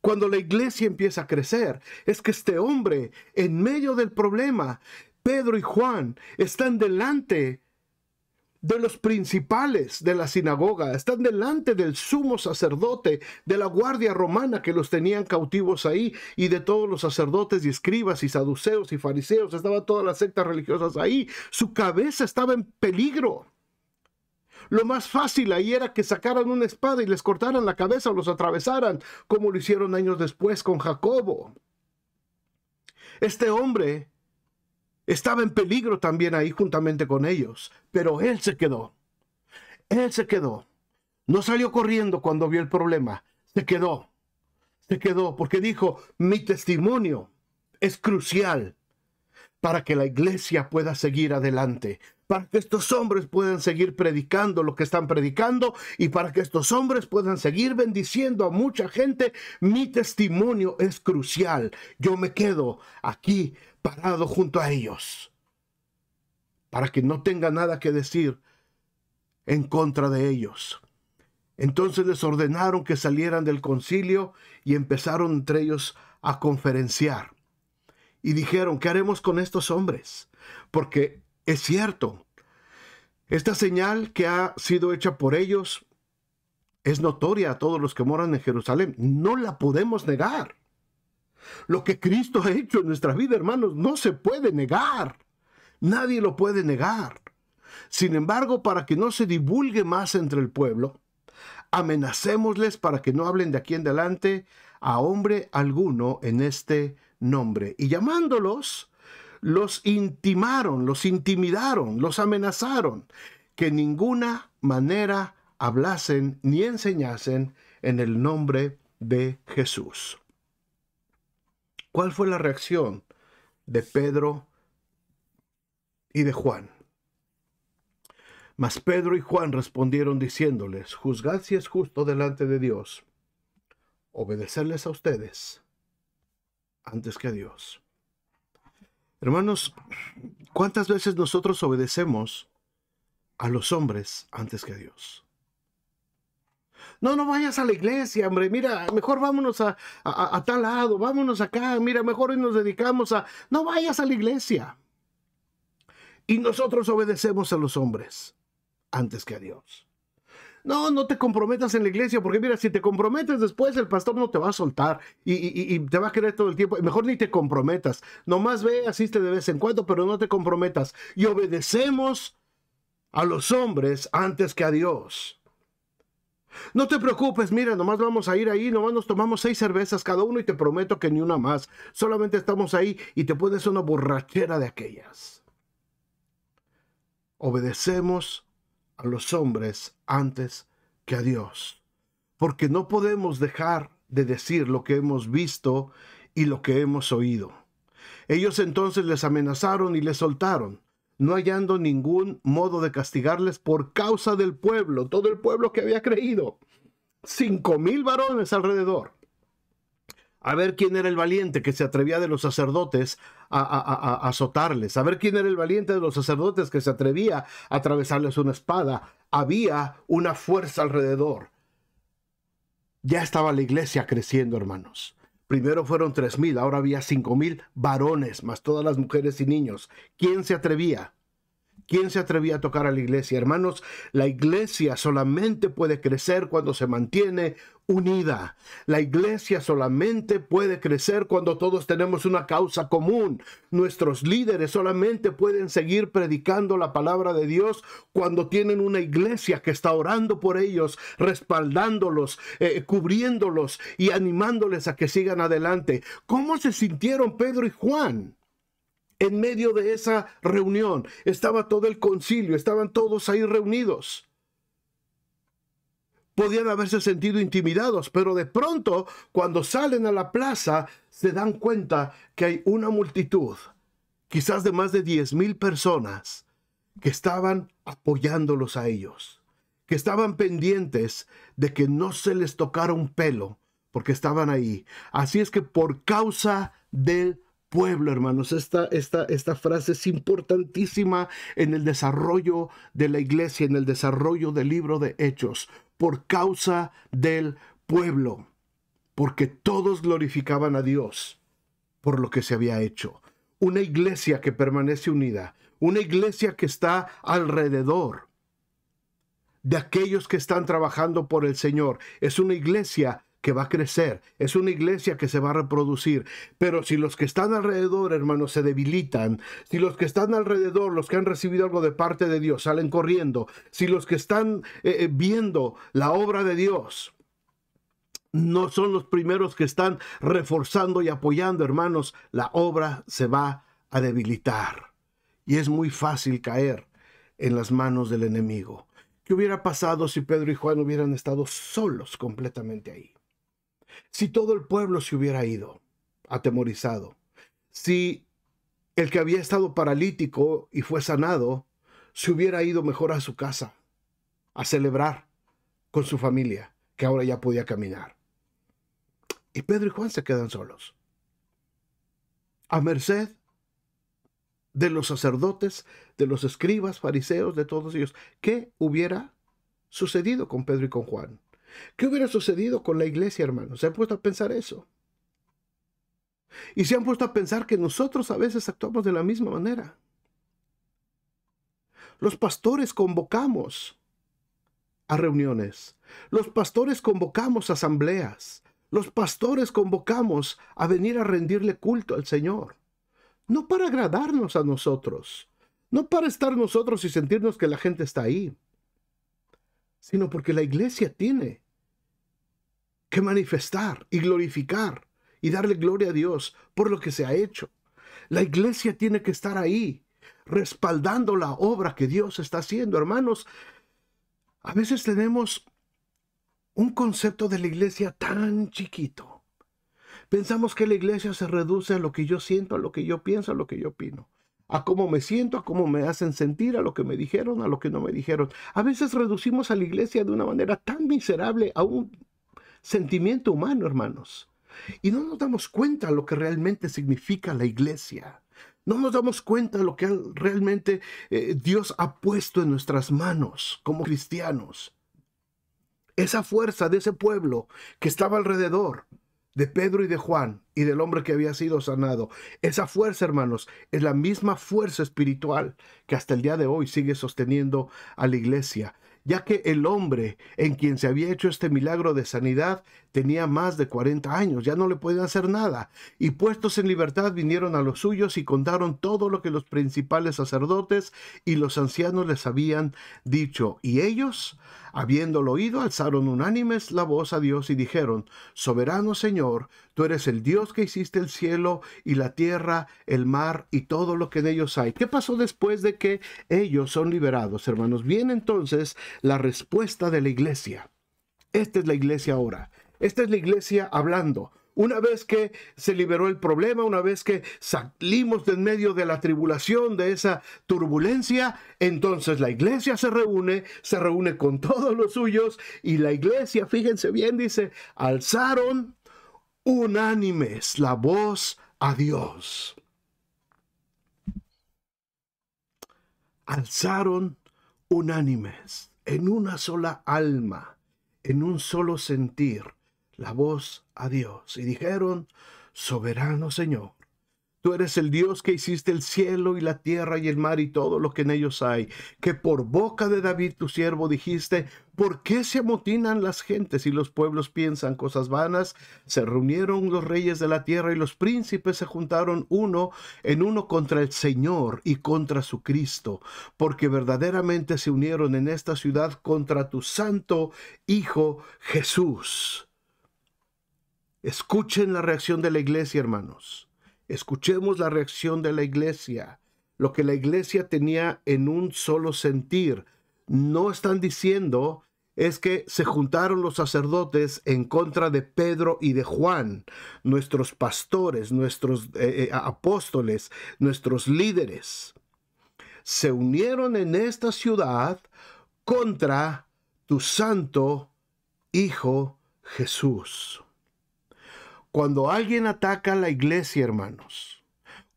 A: cuando la iglesia empieza a crecer, es que este hombre, en medio del problema, Pedro y Juan están delante de los principales de la sinagoga, están delante del sumo sacerdote, de la guardia romana que los tenían cautivos ahí, y de todos los sacerdotes y escribas y saduceos y fariseos, estaban todas las sectas religiosas ahí, su cabeza estaba en peligro. Lo más fácil ahí era que sacaran una espada y les cortaran la cabeza o los atravesaran, como lo hicieron años después con Jacobo. Este hombre estaba en peligro también ahí juntamente con ellos, pero él se quedó. Él se quedó. No salió corriendo cuando vio el problema, se quedó. Se quedó porque dijo, mi testimonio es crucial para que la iglesia pueda seguir adelante, para que estos hombres puedan seguir predicando lo que están predicando y para que estos hombres puedan seguir bendiciendo a mucha gente, mi testimonio es crucial. Yo me quedo aquí parado junto a ellos, para que no tenga nada que decir en contra de ellos. Entonces les ordenaron que salieran del concilio y empezaron entre ellos a conferenciar. Y dijeron, ¿qué haremos con estos hombres? Porque es cierto, esta señal que ha sido hecha por ellos es notoria a todos los que moran en Jerusalén. No la podemos negar. Lo que Cristo ha hecho en nuestra vida, hermanos, no se puede negar. Nadie lo puede negar. Sin embargo, para que no se divulgue más entre el pueblo, amenacémosles para que no hablen de aquí en adelante a hombre alguno en este nombre. Y llamándolos, los intimaron, los intimidaron, los amenazaron, que ninguna manera hablasen ni enseñasen en el nombre de Jesús. ¿Cuál fue la reacción de Pedro y de Juan? Mas Pedro y Juan respondieron diciéndoles, juzgad si es justo delante de Dios, obedecerles a ustedes antes que a Dios. Hermanos, ¿cuántas veces nosotros obedecemos a los hombres antes que a Dios? no, no vayas a la iglesia, hombre, mira, mejor vámonos a, tal lado, vámonos acá, mira, mejor nos dedicamos a, no vayas a la iglesia. Y nosotros obedecemos a los hombres antes que a Dios. No, no te comprometas en la iglesia, porque mira, si te comprometes después, el pastor no te va a soltar y, te va a querer todo el tiempo. Mejor ni te comprometas. Nomás ve, asiste de vez en cuando, pero no te comprometas. Y obedecemos a los hombres antes que a Dios. No te preocupes, mira, nomás vamos a ir ahí, nomás nos tomamos seis cervezas cada uno y te prometo que ni una más. Solamente estamos ahí y te pones una borrachera de aquellas. Obedecemos a los hombres antes que a Dios, porque no podemos dejar de decir lo que hemos visto y lo que hemos oído. Ellos entonces les amenazaron y les soltaron no hallando ningún modo de castigarles por causa del pueblo, todo el pueblo que había creído. Cinco mil varones alrededor. A ver quién era el valiente que se atrevía de los sacerdotes a, a, azotarles. A ver quién era el valiente de los sacerdotes que se atrevía a atravesarles una espada. Había una fuerza alrededor. Ya estaba la iglesia creciendo, hermanos. Primero fueron 3.000, ahora había mil varones, más todas las mujeres y niños. ¿Quién se atrevía? ¿Quién se atrevía a tocar a la iglesia? Hermanos, la iglesia solamente puede crecer cuando se mantiene unida. La iglesia solamente puede crecer cuando todos tenemos una causa común. Nuestros líderes solamente pueden seguir predicando la palabra de Dios cuando tienen una iglesia que está orando por ellos, respaldándolos, eh, cubriéndolos y animándoles a que sigan adelante. ¿Cómo se sintieron Pedro y Juan? en medio de esa reunión. Estaba todo el concilio, estaban todos ahí reunidos. Podían haberse sentido intimidados, pero de pronto, cuando salen a la plaza, se dan cuenta que hay una multitud, quizás de más de 10,000 mil personas, que estaban apoyándolos a ellos, que estaban pendientes de que no se les tocara un pelo, porque estaban ahí. Así es que por causa del pueblo, hermanos. Esta, esta, esta frase es importantísima en el desarrollo de la iglesia, en el desarrollo del libro de Hechos, por causa del pueblo, porque todos glorificaban a Dios por lo que se había hecho. Una iglesia que permanece unida, una iglesia que está alrededor de aquellos que están trabajando por el Señor. Es una iglesia que va a crecer, es una iglesia que se va a reproducir. Pero si los que están alrededor, hermanos, se debilitan, si los que están alrededor, los que han recibido algo de parte de Dios, salen corriendo, si los que están eh, eh, viendo la obra de Dios, no son los primeros que están reforzando y apoyando, hermanos, la obra se va a debilitar. Y es muy fácil caer en las manos del enemigo. ¿Qué hubiera pasado si Pedro y Juan hubieran estado solos completamente ahí? Si todo el pueblo se hubiera ido, atemorizado, si el que había estado paralítico y fue sanado, se hubiera ido mejor a su casa, a celebrar con su familia, que ahora ya podía caminar. Y Pedro y Juan se quedan solos, a merced de los sacerdotes, de los escribas, fariseos, de todos ellos. ¿Qué hubiera sucedido con Pedro y con Juan? ¿Qué hubiera sucedido con la iglesia, hermano? ¿Se han puesto a pensar eso? Y se han puesto a pensar que nosotros a veces actuamos de la misma manera. Los pastores convocamos a reuniones. Los pastores convocamos a asambleas. Los pastores convocamos a venir a rendirle culto al Señor. No para agradarnos a nosotros. No para estar nosotros y sentirnos que la gente está ahí sino porque la iglesia tiene que manifestar y glorificar y darle gloria a Dios por lo que se ha hecho. La iglesia tiene que estar ahí, respaldando la obra que Dios está haciendo. Hermanos, a veces tenemos un concepto de la iglesia tan chiquito. Pensamos que la iglesia se reduce a lo que yo siento, a lo que yo pienso, a lo que yo opino a cómo me siento, a cómo me hacen sentir, a lo que me dijeron, a lo que no me dijeron. A veces reducimos a la iglesia de una manera tan miserable a un sentimiento humano, hermanos. Y no nos damos cuenta lo que realmente significa la iglesia. No nos damos cuenta lo que realmente eh, Dios ha puesto en nuestras manos como cristianos. Esa fuerza de ese pueblo que estaba alrededor de Pedro y de Juan y del hombre que había sido sanado. Esa fuerza, hermanos, es la misma fuerza espiritual que hasta el día de hoy sigue sosteniendo a la iglesia, ya que el hombre en quien se había hecho este milagro de sanidad tenía más de 40 años, ya no le pueden hacer nada. Y puestos en libertad vinieron a los suyos y contaron todo lo que los principales sacerdotes y los ancianos les habían dicho. Y ellos, habiéndolo oído, alzaron unánimes la voz a Dios y dijeron, Soberano Señor, tú eres el Dios que hiciste el cielo y la tierra, el mar y todo lo que en ellos hay. ¿Qué pasó después de que ellos son liberados, hermanos? Viene entonces la respuesta de la iglesia. Esta es la iglesia ahora. Esta es la iglesia hablando. Una vez que se liberó el problema, una vez que salimos de en medio de la tribulación, de esa turbulencia, entonces la iglesia se reúne, se reúne con todos los suyos y la iglesia, fíjense bien, dice, alzaron unánimes la voz a Dios. Alzaron unánimes, en una sola alma, en un solo sentir la voz a Dios y dijeron, Soberano Señor, tú eres el Dios que hiciste el cielo y la tierra y el mar y todo lo que en ellos hay, que por boca de David tu siervo dijiste, ¿por qué se amotinan las gentes y los pueblos piensan cosas vanas? Se reunieron los reyes de la tierra y los príncipes se juntaron uno en uno contra el Señor y contra su Cristo, porque verdaderamente se unieron en esta ciudad contra tu santo Hijo Jesús. Escuchen la reacción de la iglesia, hermanos. Escuchemos la reacción de la iglesia. Lo que la iglesia tenía en un solo sentir. No están diciendo es que se juntaron los sacerdotes en contra de Pedro y de Juan, nuestros pastores, nuestros eh, eh, apóstoles, nuestros líderes. Se unieron en esta ciudad contra tu santo Hijo Jesús. Cuando alguien ataca a la iglesia, hermanos,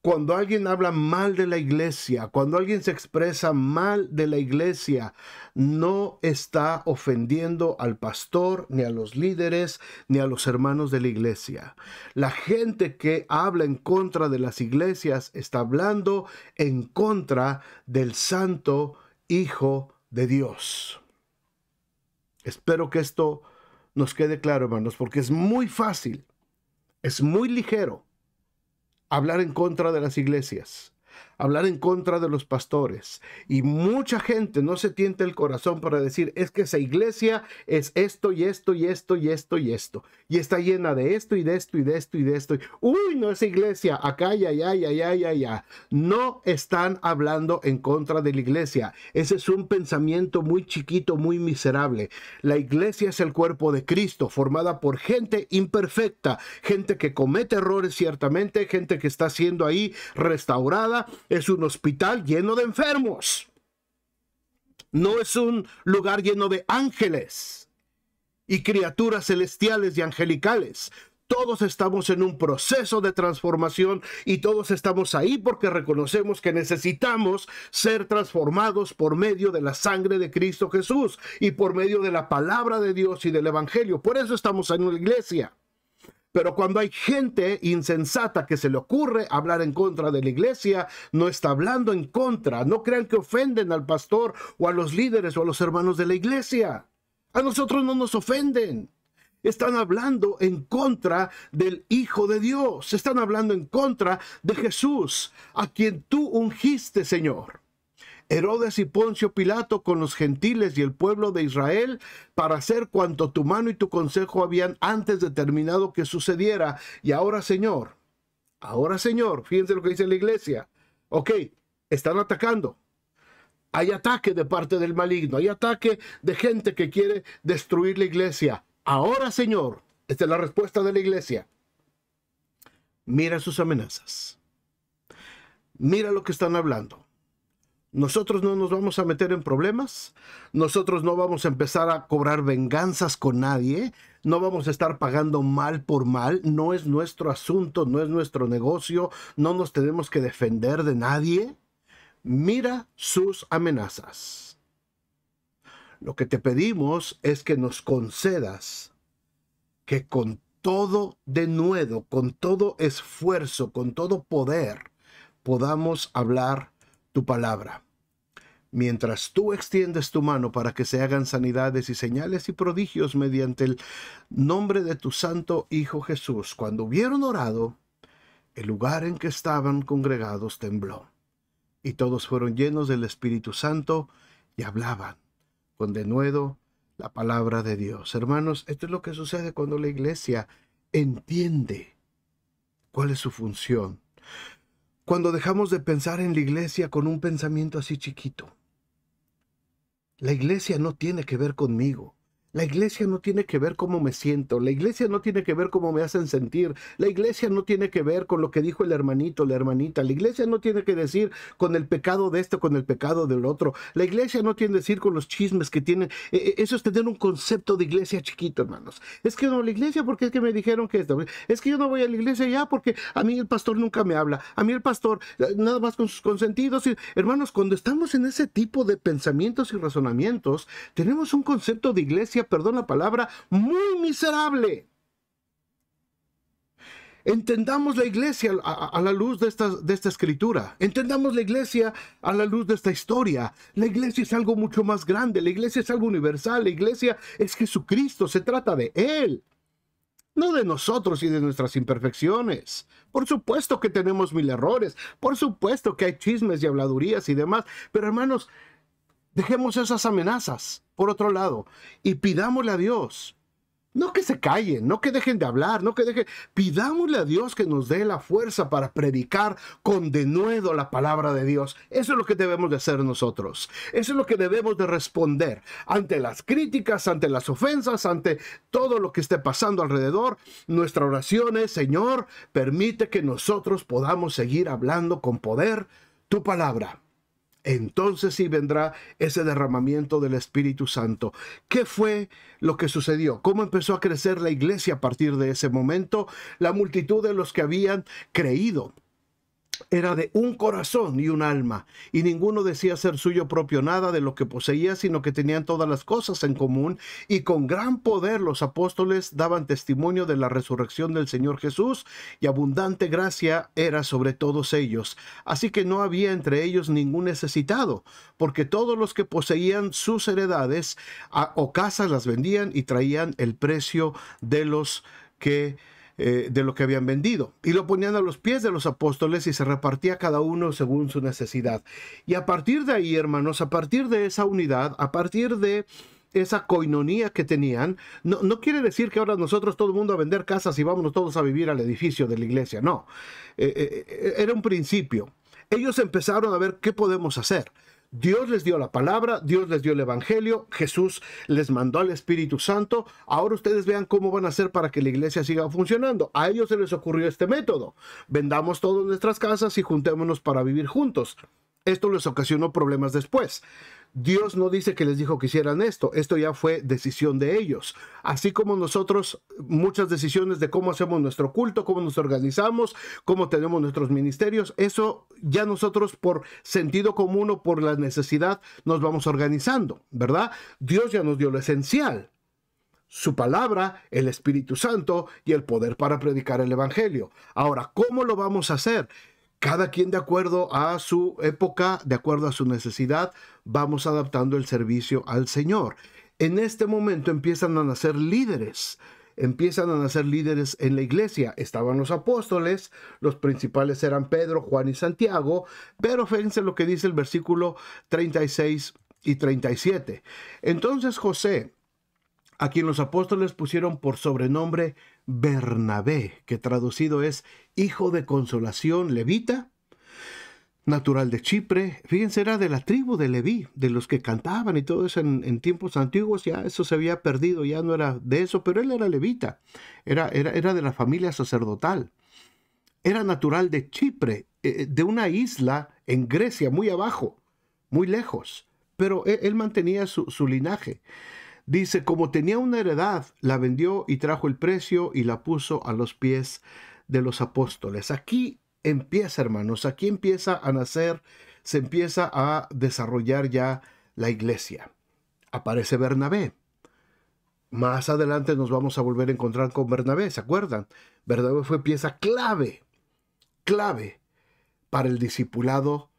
A: cuando alguien habla mal de la iglesia, cuando alguien se expresa mal de la iglesia, no está ofendiendo al pastor, ni a los líderes, ni a los hermanos de la iglesia. La gente que habla en contra de las iglesias está hablando en contra del santo Hijo de Dios. Espero que esto nos quede claro, hermanos, porque es muy fácil es muy ligero hablar en contra de las iglesias, hablar en contra de los pastores. Y mucha gente no se tienta el corazón para decir, es que esa iglesia es esto y esto y esto y esto y esto. Y está llena de esto y de esto y de esto y de esto. Uy, no es iglesia, acá ya ya ya ya ya ya No están hablando en contra de la iglesia. Ese es un pensamiento muy chiquito, muy miserable. La iglesia es el cuerpo de Cristo, formada por gente imperfecta, gente que comete errores ciertamente, gente que está siendo ahí restaurada, es un hospital lleno de enfermos. No es un lugar lleno de ángeles y criaturas celestiales y angelicales. Todos estamos en un proceso de transformación y todos estamos ahí porque reconocemos que necesitamos ser transformados por medio de la sangre de Cristo Jesús y por medio de la palabra de Dios y del Evangelio. Por eso estamos en una iglesia. Pero cuando hay gente insensata que se le ocurre hablar en contra de la iglesia, no está hablando en contra. No crean que ofenden al pastor o a los líderes o a los hermanos de la iglesia. A nosotros no nos ofenden. Están hablando en contra del Hijo de Dios. Están hablando en contra de Jesús, a quien tú ungiste, Señor. Herodes y Poncio Pilato con los gentiles y el pueblo de Israel para hacer cuanto tu mano y tu consejo habían antes determinado que sucediera. Y ahora, Señor, ahora, Señor, fíjense lo que dice la iglesia. Ok, están atacando. Hay ataque de parte del maligno, hay ataque de gente que quiere destruir la iglesia. Ahora, Señor, esta es la respuesta de la iglesia. Mira sus amenazas. Mira lo que están hablando. Nosotros no nos vamos a meter en problemas, nosotros no vamos a empezar a cobrar venganzas con nadie, no vamos a estar pagando mal por mal, no es nuestro asunto, no es nuestro negocio, no nos tenemos que defender de nadie. Mira sus amenazas. Lo que te pedimos es que nos concedas que con todo denuedo, con todo esfuerzo, con todo poder, podamos hablar tu palabra. Mientras tú extiendes tu mano para que se hagan sanidades y señales y prodigios mediante el nombre de tu santo Hijo Jesús, cuando hubieron orado, el lugar en que estaban congregados tembló. Y todos fueron llenos del Espíritu Santo y hablaban con denuedo la palabra de Dios. Hermanos, esto es lo que sucede cuando la iglesia entiende cuál es su función cuando dejamos de pensar en la iglesia con un pensamiento así chiquito. La iglesia no tiene que ver conmigo. La iglesia no tiene que ver cómo me siento, la iglesia no tiene que ver cómo me hacen sentir, la iglesia no tiene que ver con lo que dijo el hermanito, la hermanita, la iglesia no tiene que decir con el pecado de esto, con el pecado del otro, la iglesia no tiene que decir con los chismes que tienen, e, e, eso es tener un concepto de iglesia chiquito, hermanos. Es que no, la iglesia porque es que me dijeron que esto, es que yo no voy a la iglesia ya porque a mí el pastor nunca me habla, a mí el pastor eh, nada más con sus consentidos. Hermanos, cuando estamos en ese tipo de pensamientos y razonamientos, tenemos un concepto de iglesia perdona perdón la palabra, muy miserable. Entendamos la iglesia a, la luz de de esta escritura. Entendamos la iglesia a la luz de esta historia. La iglesia es algo mucho más grande. La iglesia es algo universal. La iglesia es Jesucristo. Se trata de Él. No de nosotros y de nuestras imperfecciones. Por supuesto que tenemos mil errores. Por supuesto que hay chismes y habladurías y demás. Pero hermanos, Dejemos esas amenazas, por otro lado, y pidámosle a Dios. No que se callen, no que dejen de hablar, no que dejen... Pidámosle a Dios que nos dé la fuerza para predicar con denuedo la palabra de Dios. Eso es lo que debemos de hacer nosotros. Eso es lo que debemos de responder ante las críticas, ante las ofensas, ante todo lo que esté pasando alrededor. Nuestra oración es, Señor, permite que nosotros podamos seguir hablando con poder tu palabra entonces sí vendrá ese derramamiento del Espíritu Santo. ¿Qué fue lo que sucedió? ¿Cómo empezó a crecer la iglesia a partir de ese momento? La multitud de los que habían creído era de un corazón y un alma, y ninguno decía ser suyo propio nada de lo que poseía, sino que tenían todas las cosas en común, y con gran poder los apóstoles daban testimonio de la resurrección del Señor Jesús, y abundante gracia era sobre todos ellos. Así que no había entre ellos ningún necesitado, porque todos los que poseían sus heredades o casas las vendían y traían el precio de los que eh, de lo que habían vendido. Y lo ponían a los pies de los apóstoles y se repartía cada uno según su necesidad. Y a partir de ahí, hermanos, a partir de esa unidad, a partir de esa coinonía que tenían, no, quiere decir que ahora nosotros todo el mundo a vender casas y vámonos todos a vivir al edificio de la iglesia, no. Eh, eh, era un principio. Ellos empezaron a ver qué podemos hacer. Dios les dio la palabra, Dios les dio el Evangelio, Jesús les mandó al Espíritu Santo. Ahora ustedes vean cómo van a hacer para que la iglesia siga funcionando. A ellos se les ocurrió este método. Vendamos todas nuestras casas y juntémonos para vivir juntos. Esto les ocasionó problemas después. Dios no dice que les dijo que hicieran esto, esto ya fue decisión de ellos. Así como nosotros, muchas decisiones de cómo hacemos nuestro culto, cómo nos organizamos, cómo tenemos nuestros ministerios, eso ya nosotros por sentido común o por la necesidad nos vamos organizando, ¿verdad? Dios ya nos dio lo esencial, su palabra, el Espíritu Santo y el poder para predicar el Evangelio. Ahora, ¿cómo lo vamos a hacer? cada quien de acuerdo a su época, de acuerdo a su necesidad, vamos adaptando el servicio al Señor. En este momento empiezan a nacer líderes, empiezan a nacer líderes en la iglesia. Estaban los apóstoles, los principales eran Pedro, Juan y Santiago, pero fíjense lo que dice el versículo 36 y 37. Entonces José, a quien los apóstoles pusieron por sobrenombre Bernabé, que traducido es hijo de consolación levita, natural de Chipre, fíjense, era de la tribu de Leví, de los que cantaban y todo eso en, tiempos antiguos, ya eso se había perdido, ya no era de eso, pero él era levita, era, era, de la familia sacerdotal. Era natural de Chipre, eh, eh, de una isla en Grecia, muy abajo, muy lejos, pero e, él, mantenía su, su linaje. Dice, como tenía una heredad, la vendió y trajo el precio y la puso a los pies de los apóstoles. Aquí empieza, hermanos, aquí empieza a nacer, se empieza a desarrollar ya la iglesia. Aparece Bernabé. Más adelante nos vamos a volver a encontrar con Bernabé, ¿se acuerdan? Bernabé fue pieza clave, clave para el discipulado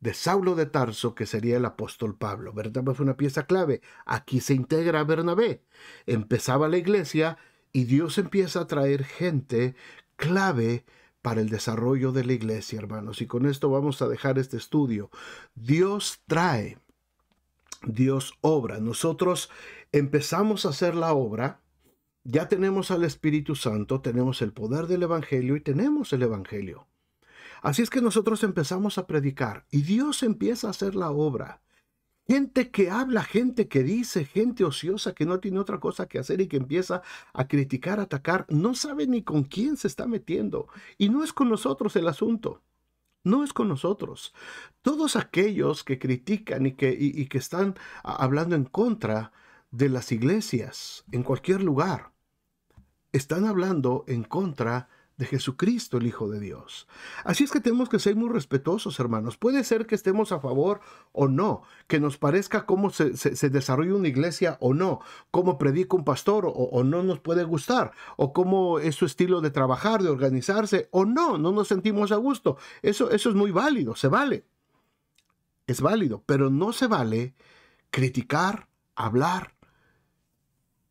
A: de Saulo de Tarso, que sería el apóstol Pablo. Bernabé fue una pieza clave. Aquí se integra Bernabé. Empezaba la iglesia y Dios empieza a traer gente clave para el desarrollo de la iglesia, hermanos. Y con esto vamos a dejar este estudio. Dios trae, Dios obra. Nosotros empezamos a hacer la obra. Ya tenemos al Espíritu Santo, tenemos el poder del Evangelio y tenemos el Evangelio. Así es que nosotros empezamos a predicar y Dios empieza a hacer la obra. Gente que habla, gente que dice, gente ociosa que no tiene otra cosa que hacer y que empieza a criticar, atacar, no sabe ni con quién se está metiendo. Y no es con nosotros el asunto. No es con nosotros. Todos aquellos que critican y que, que están hablando en contra de las iglesias en cualquier lugar, están hablando en contra de Jesucristo, el Hijo de Dios. Así es que tenemos que ser muy respetuosos, hermanos. Puede ser que estemos a favor o no, que nos parezca cómo se, desarrolla una iglesia o no, cómo predica un pastor o, no nos puede gustar, o cómo es su estilo de trabajar, de organizarse o no, no nos sentimos a gusto. Eso, eso es muy válido, se vale. Es válido, pero no se vale criticar, hablar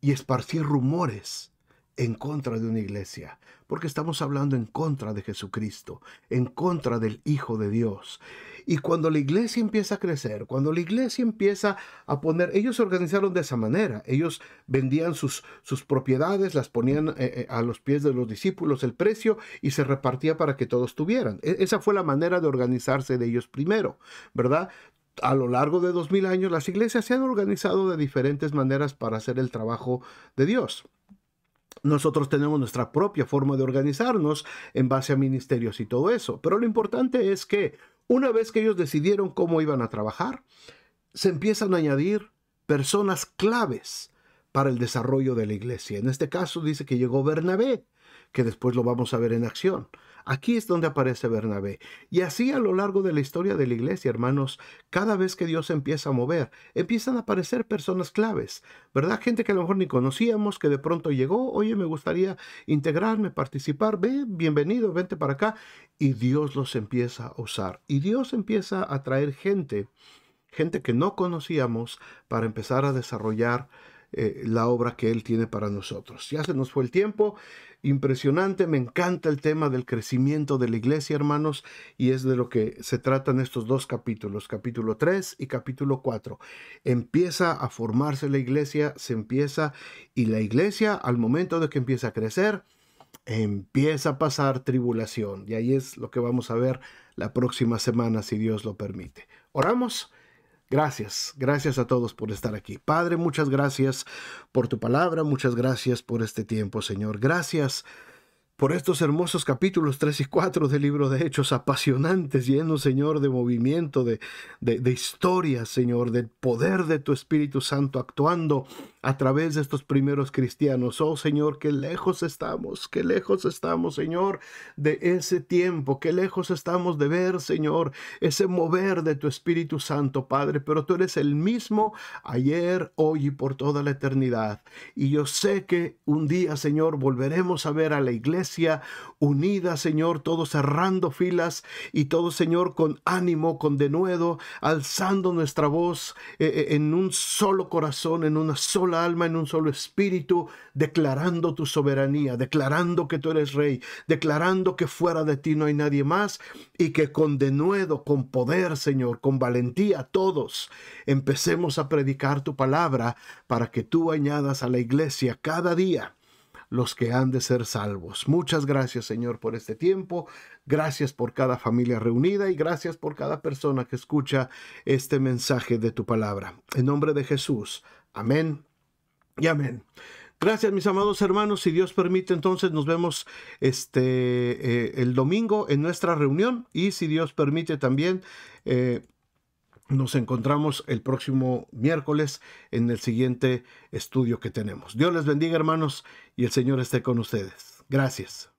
A: y esparcir rumores en contra de una iglesia, porque estamos hablando en contra de Jesucristo, en contra del Hijo de Dios. Y cuando la iglesia empieza a crecer, cuando la iglesia empieza a poner, ellos se organizaron de esa manera, ellos vendían sus, sus propiedades, las ponían eh, eh, a los pies de los discípulos el precio y se repartía para que todos tuvieran. E, esa fue la manera de organizarse de ellos primero, ¿verdad? a lo largo de dos mil años las iglesias se han organizado de diferentes maneras para hacer el trabajo de Dios. Nosotros tenemos nuestra propia forma de organizarnos en base a ministerios y todo eso. Pero lo importante es que una vez que ellos decidieron cómo iban a trabajar, se empiezan a añadir personas claves para el desarrollo de la iglesia. En este caso dice que llegó Bernabé, que después lo vamos a ver en acción. Aquí es donde aparece Bernabé. Y así a lo largo de la historia de la iglesia, hermanos, cada vez que Dios empieza a mover, empiezan a aparecer personas claves, ¿verdad? Gente que a lo mejor ni conocíamos, que de pronto llegó, oye, me gustaría integrarme, participar, ve, bienvenido, vente para acá. Y Dios los empieza a usar. Y Dios empieza a traer gente, gente que no conocíamos, para empezar a desarrollar eh, la obra que Él tiene para nosotros. Ya se nos fue el tiempo, impresionante, me encanta el tema del crecimiento de la iglesia, hermanos, y es de lo que se tratan estos dos capítulos, capítulo 3 y capítulo 4. Empieza a formarse la iglesia, se empieza, y la iglesia al momento de que empieza a crecer, empieza a pasar tribulación. Y ahí es lo que vamos a ver la próxima semana, si Dios lo permite. Oramos. Gracias, gracias a todos por estar aquí. Padre, muchas gracias por tu palabra, muchas gracias por este tiempo, Señor. Gracias por estos hermosos capítulos 3 y 4 del libro de Hechos, apasionantes, llenos, Señor, de movimiento, de, de, de historia, Señor, del poder de tu Espíritu Santo actuando a través de estos primeros cristianos. Oh Señor, qué lejos estamos, qué lejos estamos, Señor, de ese tiempo, qué lejos estamos de ver, Señor, ese mover de tu Espíritu Santo, Padre, pero tú eres el mismo ayer, hoy y por toda la eternidad. Y yo sé que un día, Señor, volveremos a ver a la iglesia unida, Señor, todos cerrando filas y todos, Señor, con ánimo, con denuedo, alzando nuestra voz eh, eh, en un solo corazón, en una sola la alma, en un solo espíritu, declarando tu soberanía, declarando que tú eres rey, declarando que fuera de ti no hay nadie más y que con denuedo, con poder, Señor, con valentía, todos empecemos a predicar tu palabra para que tú añadas a la iglesia cada día los que han de ser salvos. Muchas gracias, Señor, por este tiempo. Gracias por cada familia reunida y gracias por cada persona que escucha este mensaje de tu palabra. En nombre de Jesús. Amén y amén. Gracias, mis amados hermanos. Si Dios permite, entonces nos vemos este eh, el domingo en nuestra reunión. Y si Dios permite también, eh, nos encontramos el próximo miércoles en el siguiente estudio que tenemos. Dios les bendiga, hermanos, y el Señor esté con ustedes. Gracias.